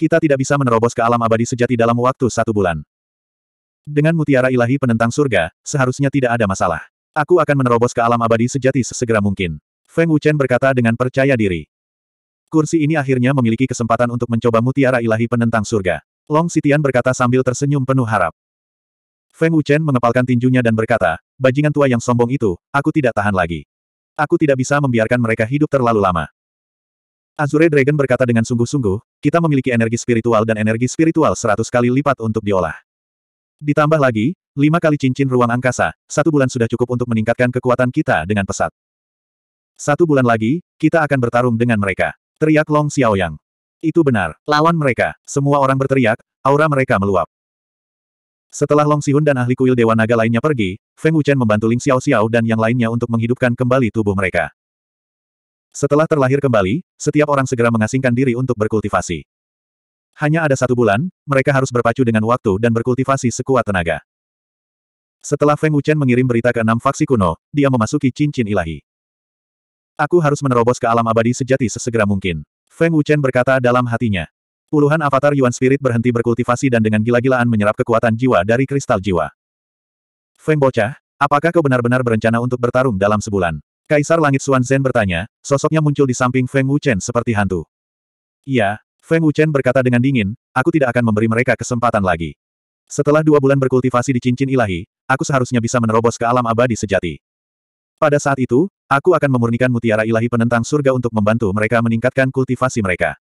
Kita tidak bisa menerobos ke alam abadi sejati dalam waktu satu bulan. Dengan mutiara ilahi penentang surga, seharusnya tidak ada masalah. Aku akan menerobos ke alam abadi sejati sesegera mungkin. Feng Wuchen berkata dengan percaya diri. Kursi ini akhirnya memiliki kesempatan untuk mencoba mutiara ilahi penentang surga. Long Sitian berkata sambil tersenyum penuh harap. Feng Wuchen mengepalkan tinjunya dan berkata, bajingan tua yang sombong itu, aku tidak tahan lagi. Aku tidak bisa membiarkan mereka hidup terlalu lama. Azure Dragon berkata dengan sungguh-sungguh, kita memiliki energi spiritual dan energi spiritual seratus kali lipat untuk diolah. Ditambah lagi, Lima kali cincin ruang angkasa, satu bulan sudah cukup untuk meningkatkan kekuatan kita dengan pesat. Satu bulan lagi, kita akan bertarung dengan mereka. Teriak Long Xiaoyang. Itu benar, lawan mereka. Semua orang berteriak, aura mereka meluap. Setelah Long Sihun dan ahli kuil Dewa Naga lainnya pergi, Feng Wuchen membantu Ling Xiao Xiao dan yang lainnya untuk menghidupkan kembali tubuh mereka. Setelah terlahir kembali, setiap orang segera mengasingkan diri untuk berkultivasi. Hanya ada satu bulan, mereka harus berpacu dengan waktu dan berkultivasi sekuat tenaga. Setelah Feng Wuchen mengirim berita ke enam faksi kuno, dia memasuki cincin ilahi. Aku harus menerobos ke alam abadi sejati sesegera mungkin. Feng Wuchen berkata dalam hatinya. Puluhan avatar Yuan Spirit berhenti berkultivasi dan dengan gila-gilaan menyerap kekuatan jiwa dari kristal jiwa. Feng Bocah, apakah kau benar-benar berencana untuk bertarung dalam sebulan? Kaisar Langit Xuan Zhen bertanya, sosoknya muncul di samping Feng Wuchen seperti hantu. Iya, Feng Wuchen berkata dengan dingin, aku tidak akan memberi mereka kesempatan lagi. Setelah dua bulan berkultivasi di cincin ilahi, aku seharusnya bisa menerobos ke alam abadi sejati. Pada saat itu, aku akan memurnikan mutiara ilahi penentang surga untuk membantu mereka meningkatkan kultivasi mereka.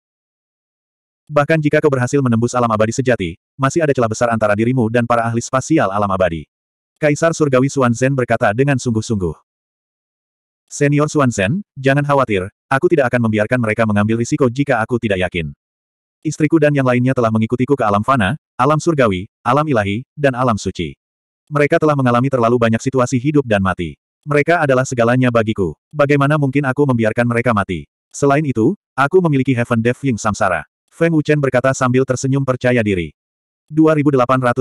Bahkan jika kau berhasil menembus alam abadi sejati, masih ada celah besar antara dirimu dan para ahli spasial alam abadi. Kaisar Surgawi Zhen berkata dengan sungguh-sungguh. Senior Zhen, jangan khawatir, aku tidak akan membiarkan mereka mengambil risiko jika aku tidak yakin. Istriku dan yang lainnya telah mengikutiku ke alam fana, alam surgawi, alam ilahi, dan alam suci. Mereka telah mengalami terlalu banyak situasi hidup dan mati. Mereka adalah segalanya bagiku. Bagaimana mungkin aku membiarkan mereka mati? Selain itu, aku memiliki Heaven Deving Samsara. Feng Wuchen berkata sambil tersenyum percaya diri. 2839.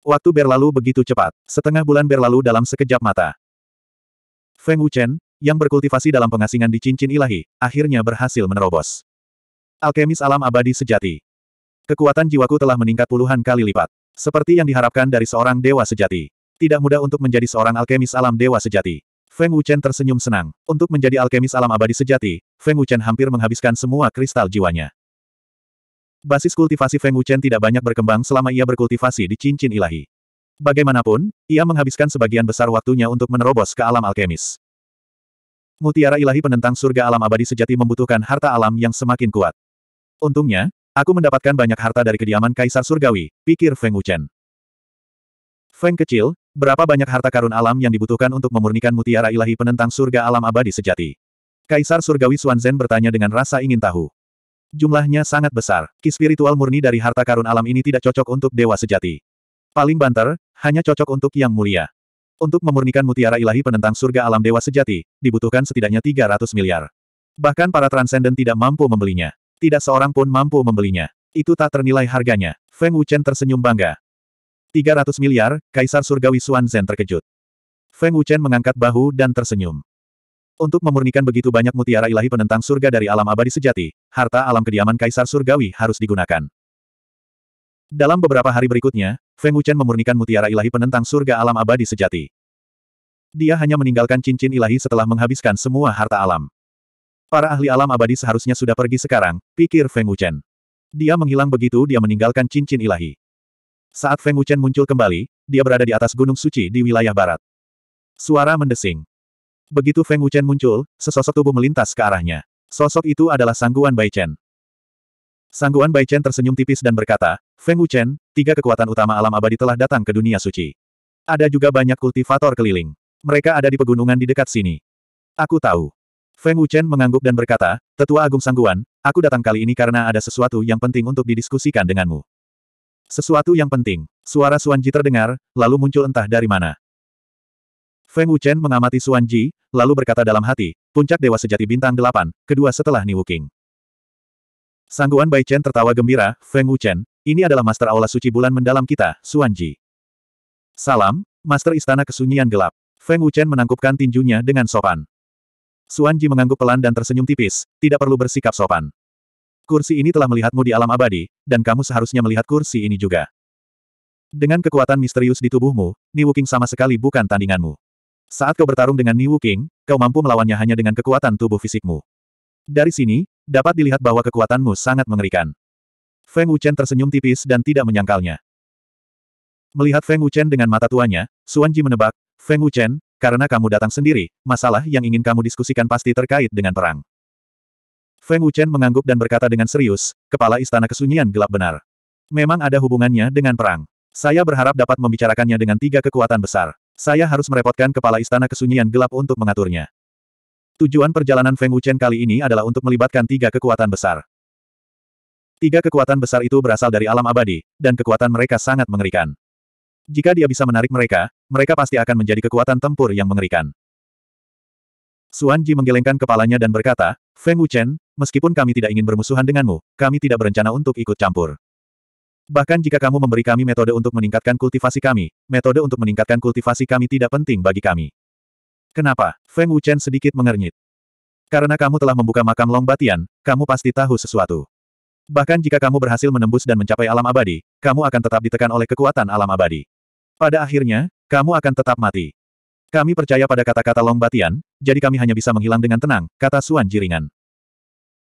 Waktu berlalu begitu cepat. Setengah bulan berlalu dalam sekejap mata. Feng Wuchen, yang berkultivasi dalam pengasingan di cincin ilahi, akhirnya berhasil menerobos. Alkemis alam abadi sejati. Kekuatan jiwaku telah meningkat puluhan kali lipat. Seperti yang diharapkan dari seorang dewa sejati. Tidak mudah untuk menjadi seorang alkemis alam dewa sejati. Feng Wuchen tersenyum senang. Untuk menjadi alkemis alam abadi sejati, Feng Wuchen hampir menghabiskan semua kristal jiwanya. Basis kultivasi Feng Wuchen tidak banyak berkembang selama ia berkultivasi di cincin ilahi. Bagaimanapun, ia menghabiskan sebagian besar waktunya untuk menerobos ke alam alkemis. Mutiara ilahi penentang surga alam abadi sejati membutuhkan harta alam yang semakin kuat. Untungnya, Aku mendapatkan banyak harta dari kediaman Kaisar Surgawi, pikir Feng Wuchen. Feng kecil, berapa banyak harta karun alam yang dibutuhkan untuk memurnikan mutiara ilahi penentang surga alam abadi sejati? Kaisar Surgawi Xuanzhen bertanya dengan rasa ingin tahu. Jumlahnya sangat besar. Ki spiritual murni dari harta karun alam ini tidak cocok untuk dewa sejati. Paling banter, hanya cocok untuk yang mulia. Untuk memurnikan mutiara ilahi penentang surga alam dewa sejati, dibutuhkan setidaknya 300 miliar. Bahkan para transenden tidak mampu membelinya. Tidak seorang pun mampu membelinya. Itu tak ternilai harganya. Feng Wuchen tersenyum bangga. 300 miliar, Kaisar Surgawi Xuan Zhen terkejut. Feng Wuchen mengangkat bahu dan tersenyum. Untuk memurnikan begitu banyak mutiara ilahi penentang surga dari alam abadi sejati, harta alam kediaman Kaisar Surgawi harus digunakan. Dalam beberapa hari berikutnya, Feng Wuchen memurnikan mutiara ilahi penentang surga alam abadi sejati. Dia hanya meninggalkan cincin ilahi setelah menghabiskan semua harta alam. Para ahli alam abadi seharusnya sudah pergi sekarang, pikir Feng Wuchen. Dia menghilang begitu dia meninggalkan cincin ilahi. Saat Feng Wuchen muncul kembali, dia berada di atas gunung suci di wilayah barat. Suara mendesing. Begitu Feng Wuchen muncul, sesosok tubuh melintas ke arahnya. Sosok itu adalah Sangguan Bai Chen. Sangguan Bai Chen tersenyum tipis dan berkata, Feng Wuchen, tiga kekuatan utama alam abadi telah datang ke dunia suci. Ada juga banyak kultivator keliling. Mereka ada di pegunungan di dekat sini. Aku tahu. Feng Wuchen mengangguk dan berkata, Tetua Agung Sangguan, aku datang kali ini karena ada sesuatu yang penting untuk didiskusikan denganmu. Sesuatu yang penting. Suara Suan Ji terdengar, lalu muncul entah dari mana. Feng Wuchen mengamati Suan Ji, lalu berkata dalam hati, puncak Dewa Sejati Bintang Delapan, kedua setelah Ni Wuking. Sangguan Bai Chen tertawa gembira, Feng Wuchen, ini adalah Master Aula Suci Bulan Mendalam kita, Suan Ji. Salam, Master Istana Kesunyian Gelap. Feng Wuchen menangkupkan tinjunya dengan sopan. Suan mengangguk pelan dan tersenyum tipis, tidak perlu bersikap sopan. Kursi ini telah melihatmu di alam abadi, dan kamu seharusnya melihat kursi ini juga. Dengan kekuatan misterius di tubuhmu, Ni Wuking sama sekali bukan tandinganmu. Saat kau bertarung dengan Ni Wuking, kau mampu melawannya hanya dengan kekuatan tubuh fisikmu. Dari sini, dapat dilihat bahwa kekuatanmu sangat mengerikan. Feng Wuchen tersenyum tipis dan tidak menyangkalnya. Melihat Feng Wuchen dengan mata tuanya, Suan menebak, Feng Wuchen, karena kamu datang sendiri, masalah yang ingin kamu diskusikan pasti terkait dengan perang. Feng Wuchen mengangguk dan berkata dengan serius, kepala istana kesunyian gelap benar. Memang ada hubungannya dengan perang. Saya berharap dapat membicarakannya dengan tiga kekuatan besar. Saya harus merepotkan kepala istana kesunyian gelap untuk mengaturnya. Tujuan perjalanan Feng Wuchen kali ini adalah untuk melibatkan tiga kekuatan besar. Tiga kekuatan besar itu berasal dari alam abadi, dan kekuatan mereka sangat mengerikan. Jika dia bisa menarik mereka, mereka pasti akan menjadi kekuatan tempur yang mengerikan. Suan Ji menggelengkan kepalanya dan berkata, Feng Wuchen, meskipun kami tidak ingin bermusuhan denganmu, kami tidak berencana untuk ikut campur. Bahkan jika kamu memberi kami metode untuk meningkatkan kultivasi kami, metode untuk meningkatkan kultivasi kami tidak penting bagi kami. Kenapa? Feng Wuchen sedikit mengernyit. Karena kamu telah membuka makam Long Batian, kamu pasti tahu sesuatu. Bahkan jika kamu berhasil menembus dan mencapai alam abadi, kamu akan tetap ditekan oleh kekuatan alam abadi. Pada akhirnya, kamu akan tetap mati. Kami percaya pada kata-kata Long Batian, jadi kami hanya bisa menghilang dengan tenang, kata Suan Jiringan.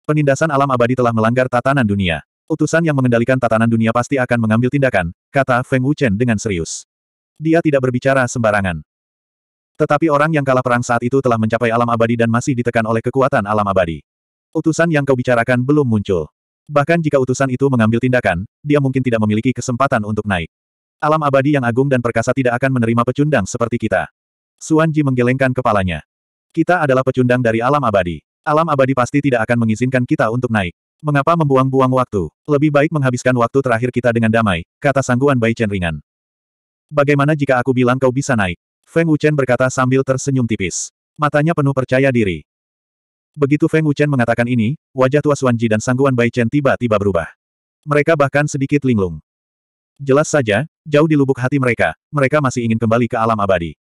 Penindasan alam abadi telah melanggar tatanan dunia. Utusan yang mengendalikan tatanan dunia pasti akan mengambil tindakan, kata Feng Wuchen dengan serius. Dia tidak berbicara sembarangan. Tetapi orang yang kalah perang saat itu telah mencapai alam abadi dan masih ditekan oleh kekuatan alam abadi. Utusan yang kau bicarakan belum muncul. Bahkan jika utusan itu mengambil tindakan, dia mungkin tidak memiliki kesempatan untuk naik. Alam abadi yang agung dan perkasa tidak akan menerima pecundang seperti kita. Suan Ji menggelengkan kepalanya. Kita adalah pecundang dari alam abadi. Alam abadi pasti tidak akan mengizinkan kita untuk naik. Mengapa membuang-buang waktu? Lebih baik menghabiskan waktu terakhir kita dengan damai, kata sangguan Bai Chen ringan. Bagaimana jika aku bilang kau bisa naik? Feng Wuchen berkata sambil tersenyum tipis. Matanya penuh percaya diri. Begitu Feng Wuchen mengatakan ini, wajah tua Suanji dan sangguan Bai Chen tiba-tiba berubah. Mereka bahkan sedikit linglung. Jelas saja, jauh di lubuk hati mereka, mereka masih ingin kembali ke alam abadi.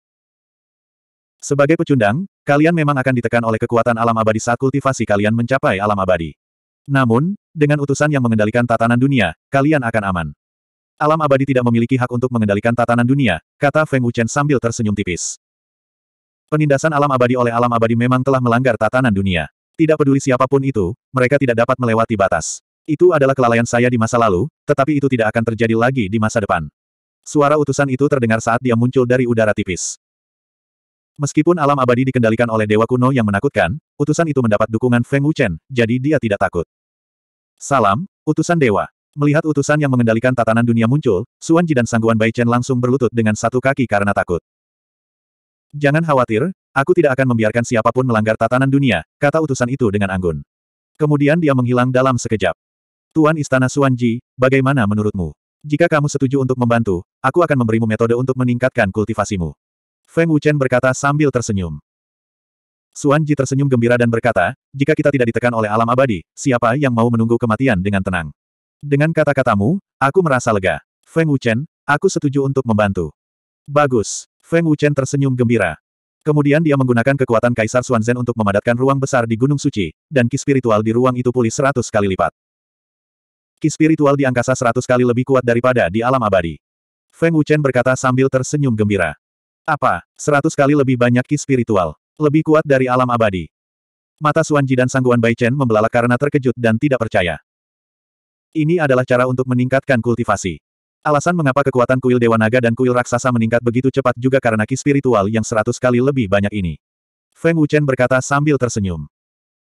Sebagai pecundang, kalian memang akan ditekan oleh kekuatan alam abadi saat kultivasi kalian mencapai alam abadi. Namun, dengan utusan yang mengendalikan tatanan dunia, kalian akan aman. Alam abadi tidak memiliki hak untuk mengendalikan tatanan dunia, kata Feng Wuchen sambil tersenyum tipis. Penindasan alam abadi oleh alam abadi memang telah melanggar tatanan dunia. Tidak peduli siapapun itu, mereka tidak dapat melewati batas. Itu adalah kelalaian saya di masa lalu, tetapi itu tidak akan terjadi lagi di masa depan. Suara utusan itu terdengar saat dia muncul dari udara tipis. Meskipun alam abadi dikendalikan oleh dewa kuno yang menakutkan, utusan itu mendapat dukungan Feng Wuchen, jadi dia tidak takut. Salam, utusan dewa. Melihat utusan yang mengendalikan tatanan dunia muncul, Suan Ji dan Sangguan Bai Chen langsung berlutut dengan satu kaki karena takut. Jangan khawatir, aku tidak akan membiarkan siapapun melanggar tatanan dunia, kata utusan itu dengan anggun. Kemudian dia menghilang dalam sekejap. Tuan Istana Suan Ji, bagaimana menurutmu? Jika kamu setuju untuk membantu, aku akan memberimu metode untuk meningkatkan kultivasimu. Feng Wuchen berkata sambil tersenyum. Suan Ji tersenyum gembira dan berkata, jika kita tidak ditekan oleh alam abadi, siapa yang mau menunggu kematian dengan tenang? Dengan kata-katamu, aku merasa lega. Feng Wuchen, aku setuju untuk membantu. Bagus. Feng Wuchen tersenyum gembira. Kemudian dia menggunakan kekuatan Kaisar Suan Zhen untuk memadatkan ruang besar di Gunung Suci, dan ki spiritual di ruang itu pulih seratus kali lipat. Ki spiritual di angkasa seratus kali lebih kuat daripada di alam abadi. Feng Wuchen berkata sambil tersenyum gembira. Apa, seratus kali lebih banyak ki spiritual? Lebih kuat dari alam abadi. Mata Suanji dan sangguan Bai Chen membelalak karena terkejut dan tidak percaya. Ini adalah cara untuk meningkatkan kultivasi. Alasan mengapa kekuatan kuil Dewa Naga dan kuil Raksasa meningkat begitu cepat juga karena ki spiritual yang seratus kali lebih banyak ini. Feng Wuchen berkata sambil tersenyum.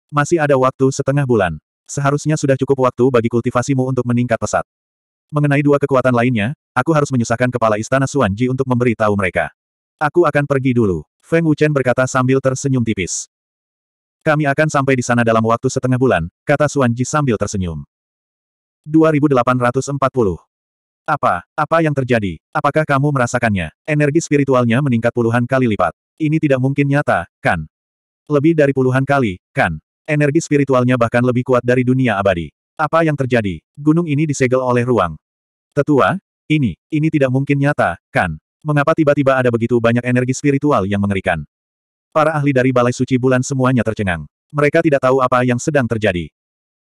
Masih ada waktu setengah bulan. Seharusnya sudah cukup waktu bagi kultivasimu untuk meningkat pesat. Mengenai dua kekuatan lainnya, aku harus menyusahkan kepala istana Suanji untuk memberi tahu mereka. Aku akan pergi dulu, Feng Wuchen berkata sambil tersenyum tipis. Kami akan sampai di sana dalam waktu setengah bulan, kata Suanji sambil tersenyum. 2840. Apa, apa yang terjadi? Apakah kamu merasakannya? Energi spiritualnya meningkat puluhan kali lipat. Ini tidak mungkin nyata, kan? Lebih dari puluhan kali, kan? Energi spiritualnya bahkan lebih kuat dari dunia abadi. Apa yang terjadi? Gunung ini disegel oleh ruang. Tetua, ini, ini tidak mungkin nyata, kan? Mengapa tiba-tiba ada begitu banyak energi spiritual yang mengerikan? Para ahli dari Balai Suci Bulan semuanya tercengang. Mereka tidak tahu apa yang sedang terjadi.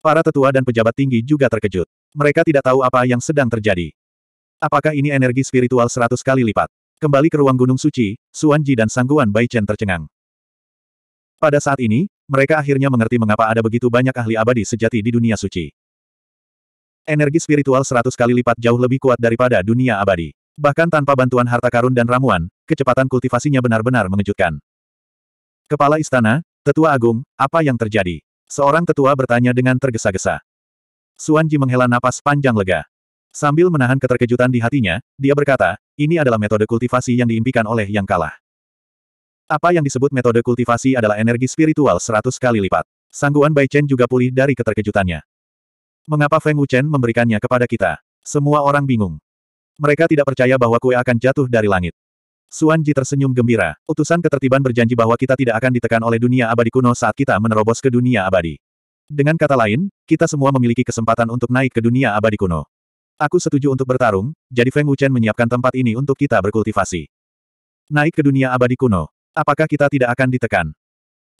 Para tetua dan pejabat tinggi juga terkejut. Mereka tidak tahu apa yang sedang terjadi. Apakah ini energi spiritual seratus kali lipat? Kembali ke ruang Gunung Suci, Suanji dan Sangguan Baichen tercengang. Pada saat ini, mereka akhirnya mengerti mengapa ada begitu banyak ahli abadi sejati di dunia suci. Energi spiritual seratus kali lipat jauh lebih kuat daripada dunia abadi. Bahkan tanpa bantuan harta karun dan ramuan, kecepatan kultivasinya benar-benar mengejutkan. Kepala istana, tetua agung, apa yang terjadi? Seorang tetua bertanya dengan tergesa-gesa. Suan Ji menghela napas panjang lega. Sambil menahan keterkejutan di hatinya, dia berkata, ini adalah metode kultivasi yang diimpikan oleh yang kalah. Apa yang disebut metode kultivasi adalah energi spiritual seratus kali lipat. Sangguan Bai Chen juga pulih dari keterkejutannya. Mengapa Feng Wuchen memberikannya kepada kita? Semua orang bingung. Mereka tidak percaya bahwa kue akan jatuh dari langit. Suan Ji tersenyum gembira. Utusan ketertiban berjanji bahwa kita tidak akan ditekan oleh dunia abadi kuno saat kita menerobos ke dunia abadi. Dengan kata lain, kita semua memiliki kesempatan untuk naik ke dunia abadi kuno. Aku setuju untuk bertarung, jadi Feng Wuchen menyiapkan tempat ini untuk kita berkultivasi. Naik ke dunia abadi kuno. Apakah kita tidak akan ditekan?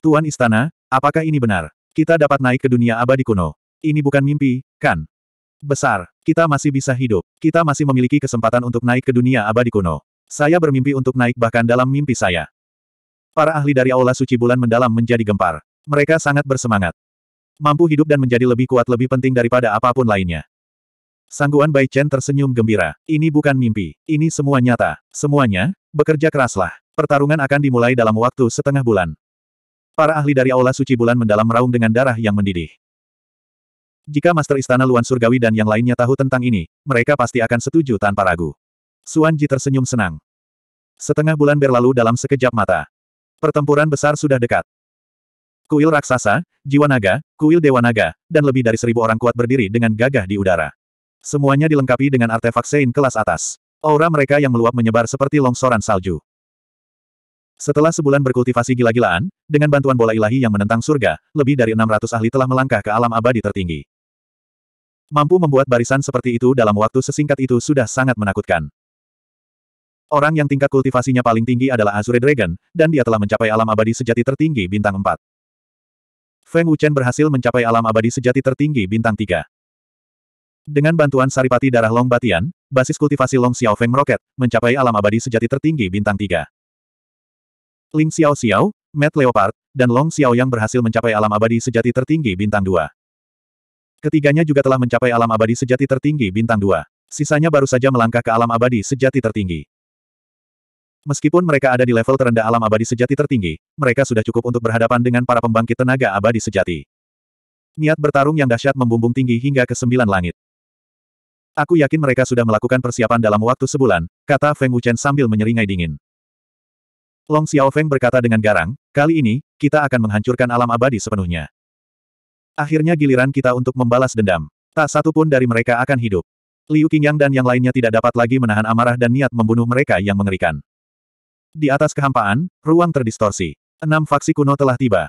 Tuan Istana, apakah ini benar? Kita dapat naik ke dunia abadi kuno. Ini bukan mimpi, kan? Besar, kita masih bisa hidup. Kita masih memiliki kesempatan untuk naik ke dunia abadi kuno. Saya bermimpi untuk naik bahkan dalam mimpi saya. Para ahli dari Aula Suci Bulan mendalam menjadi gempar. Mereka sangat bersemangat. Mampu hidup dan menjadi lebih kuat lebih penting daripada apapun lainnya. Sangguan Bai Chen tersenyum gembira. Ini bukan mimpi. Ini semua nyata. Semuanya, bekerja keraslah. Pertarungan akan dimulai dalam waktu setengah bulan. Para ahli dari Aula Suci Bulan mendalam meraung dengan darah yang mendidih. Jika Master Istana Luan Surgawi dan yang lainnya tahu tentang ini, mereka pasti akan setuju tanpa ragu. Suan Ji tersenyum senang. Setengah bulan berlalu dalam sekejap mata. Pertempuran besar sudah dekat. Kuil raksasa, jiwa naga, kuil dewa naga, dan lebih dari seribu orang kuat berdiri dengan gagah di udara. Semuanya dilengkapi dengan artefak sein kelas atas. Aura mereka yang meluap menyebar seperti longsoran salju. Setelah sebulan berkultivasi gila-gilaan, dengan bantuan bola ilahi yang menentang surga, lebih dari 600 ahli telah melangkah ke alam abadi tertinggi. Mampu membuat barisan seperti itu dalam waktu sesingkat itu sudah sangat menakutkan. Orang yang tingkat kultivasinya paling tinggi adalah Azure Dragon, dan dia telah mencapai alam abadi sejati tertinggi bintang 4. Feng Wuchen berhasil mencapai alam abadi sejati tertinggi bintang 3. Dengan bantuan saripati darah Long Batian, basis kultivasi Long Xiao Feng meroket, mencapai alam abadi sejati tertinggi bintang 3. Ling Xiao Xiao, Matt Leopard, dan Long Xiao yang berhasil mencapai alam abadi sejati tertinggi bintang 2. Ketiganya juga telah mencapai alam abadi sejati tertinggi bintang 2. Sisanya baru saja melangkah ke alam abadi sejati tertinggi. Meskipun mereka ada di level terendah alam abadi sejati tertinggi, mereka sudah cukup untuk berhadapan dengan para pembangkit tenaga abadi sejati. Niat bertarung yang dahsyat membumbung tinggi hingga ke sembilan langit. Aku yakin mereka sudah melakukan persiapan dalam waktu sebulan, kata Feng Wuchen sambil menyeringai dingin. Long Xiaofeng berkata dengan garang, kali ini, kita akan menghancurkan alam abadi sepenuhnya. Akhirnya giliran kita untuk membalas dendam. Tak satu pun dari mereka akan hidup. Liu Qingyang dan yang lainnya tidak dapat lagi menahan amarah dan niat membunuh mereka yang mengerikan. Di atas kehampaan, ruang terdistorsi. Enam faksi kuno telah tiba.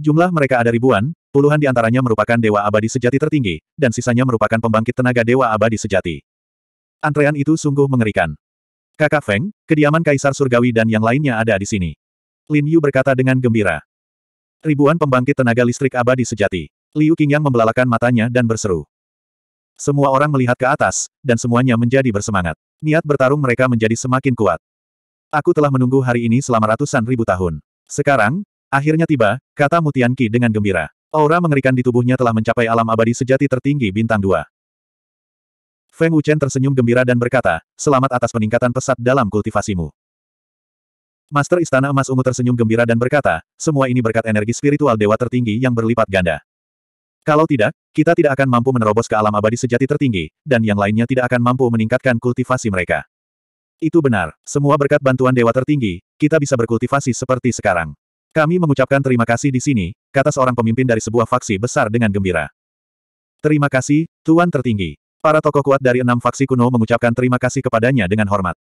Jumlah mereka ada ribuan, puluhan di antaranya merupakan dewa abadi sejati tertinggi, dan sisanya merupakan pembangkit tenaga dewa abadi sejati. Antrean itu sungguh mengerikan. Kakak Feng, kediaman Kaisar Surgawi dan yang lainnya ada di sini. Lin Yu berkata dengan gembira. Ribuan pembangkit tenaga listrik abadi sejati. Liu Qingyang membelalakan matanya dan berseru. Semua orang melihat ke atas, dan semuanya menjadi bersemangat. Niat bertarung mereka menjadi semakin kuat. Aku telah menunggu hari ini selama ratusan ribu tahun. Sekarang, akhirnya tiba, kata Mutian Qi dengan gembira. Aura mengerikan di tubuhnya telah mencapai alam abadi sejati tertinggi bintang dua. Feng Wuchen tersenyum gembira dan berkata, selamat atas peningkatan pesat dalam kultivasimu. Master Istana Emas Ungu tersenyum gembira dan berkata, semua ini berkat energi spiritual dewa tertinggi yang berlipat ganda. Kalau tidak, kita tidak akan mampu menerobos ke alam abadi sejati tertinggi, dan yang lainnya tidak akan mampu meningkatkan kultivasi mereka. Itu benar, semua berkat bantuan dewa tertinggi, kita bisa berkultivasi seperti sekarang. Kami mengucapkan terima kasih di sini, kata seorang pemimpin dari sebuah faksi besar dengan gembira. Terima kasih, Tuan Tertinggi. Para tokoh kuat dari enam faksi kuno mengucapkan terima kasih kepadanya dengan hormat.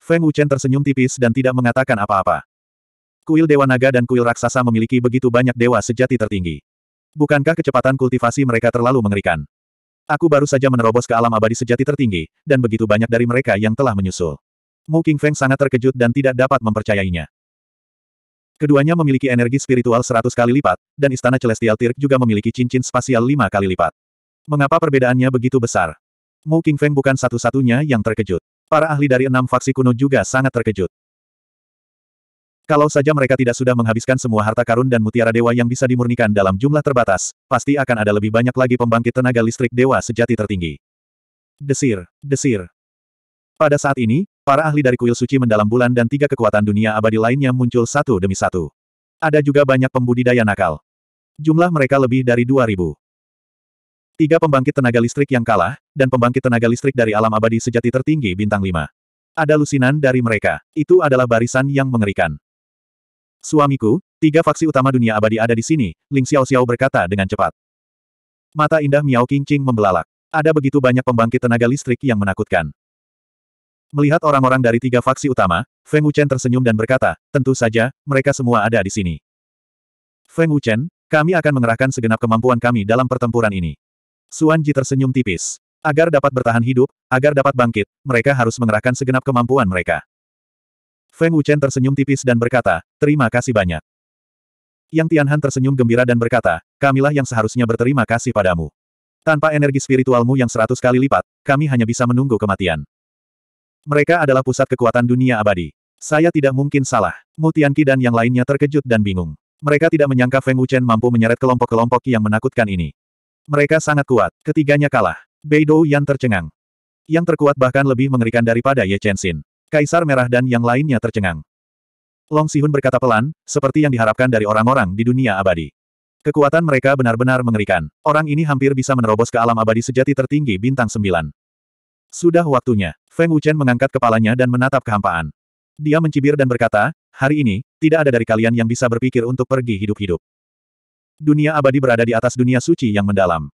Feng Wuchen tersenyum tipis dan tidak mengatakan apa-apa. Kuil Dewa Naga dan kuil raksasa memiliki begitu banyak dewa sejati tertinggi. Bukankah kecepatan kultivasi mereka terlalu mengerikan? Aku baru saja menerobos ke alam abadi sejati tertinggi, dan begitu banyak dari mereka yang telah menyusul. Mu King Feng sangat terkejut dan tidak dapat mempercayainya. Keduanya memiliki energi spiritual 100 kali lipat, dan Istana Celestial Tirk juga memiliki cincin spasial 5 kali lipat. Mengapa perbedaannya begitu besar? Mu King Feng bukan satu-satunya yang terkejut. Para ahli dari enam faksi kuno juga sangat terkejut. Kalau saja mereka tidak sudah menghabiskan semua harta karun dan mutiara dewa yang bisa dimurnikan dalam jumlah terbatas, pasti akan ada lebih banyak lagi pembangkit tenaga listrik dewa sejati tertinggi. Desir, desir. Pada saat ini, para ahli dari kuil suci mendalam bulan dan tiga kekuatan dunia abadi lainnya muncul satu demi satu. Ada juga banyak pembudidaya nakal. Jumlah mereka lebih dari 2000. Tiga pembangkit tenaga listrik yang kalah, dan pembangkit tenaga listrik dari alam abadi sejati tertinggi bintang lima. Ada lusinan dari mereka. Itu adalah barisan yang mengerikan. Suamiku, tiga faksi utama dunia abadi ada di sini, Ling Xiao Xiao berkata dengan cepat. Mata indah Miao Qingqing membelalak. Ada begitu banyak pembangkit tenaga listrik yang menakutkan. Melihat orang-orang dari tiga faksi utama, Feng Wuchen tersenyum dan berkata, tentu saja, mereka semua ada di sini. Feng Wuchen, kami akan mengerahkan segenap kemampuan kami dalam pertempuran ini. Suan Ji tersenyum tipis. Agar dapat bertahan hidup, agar dapat bangkit, mereka harus mengerahkan segenap kemampuan mereka. Feng Wuchen tersenyum tipis dan berkata, terima kasih banyak. Yang Tianhan tersenyum gembira dan berkata, kamilah yang seharusnya berterima kasih padamu. Tanpa energi spiritualmu yang seratus kali lipat, kami hanya bisa menunggu kematian. Mereka adalah pusat kekuatan dunia abadi. Saya tidak mungkin salah. Mutianki dan yang lainnya terkejut dan bingung. Mereka tidak menyangka Feng Wuchen mampu menyeret kelompok-kelompok yang menakutkan ini. Mereka sangat kuat. Ketiganya kalah. Beidou yang tercengang. Yang terkuat bahkan lebih mengerikan daripada Ye Chenxin, Kaisar Merah dan yang lainnya tercengang. Long Sihun berkata pelan, seperti yang diharapkan dari orang-orang di dunia abadi. Kekuatan mereka benar-benar mengerikan. Orang ini hampir bisa menerobos ke alam abadi sejati tertinggi bintang sembilan. Sudah waktunya. Feng Wuchen mengangkat kepalanya dan menatap kehampaan. Dia mencibir dan berkata, hari ini, tidak ada dari kalian yang bisa berpikir untuk pergi hidup-hidup. Dunia abadi berada di atas dunia suci yang mendalam.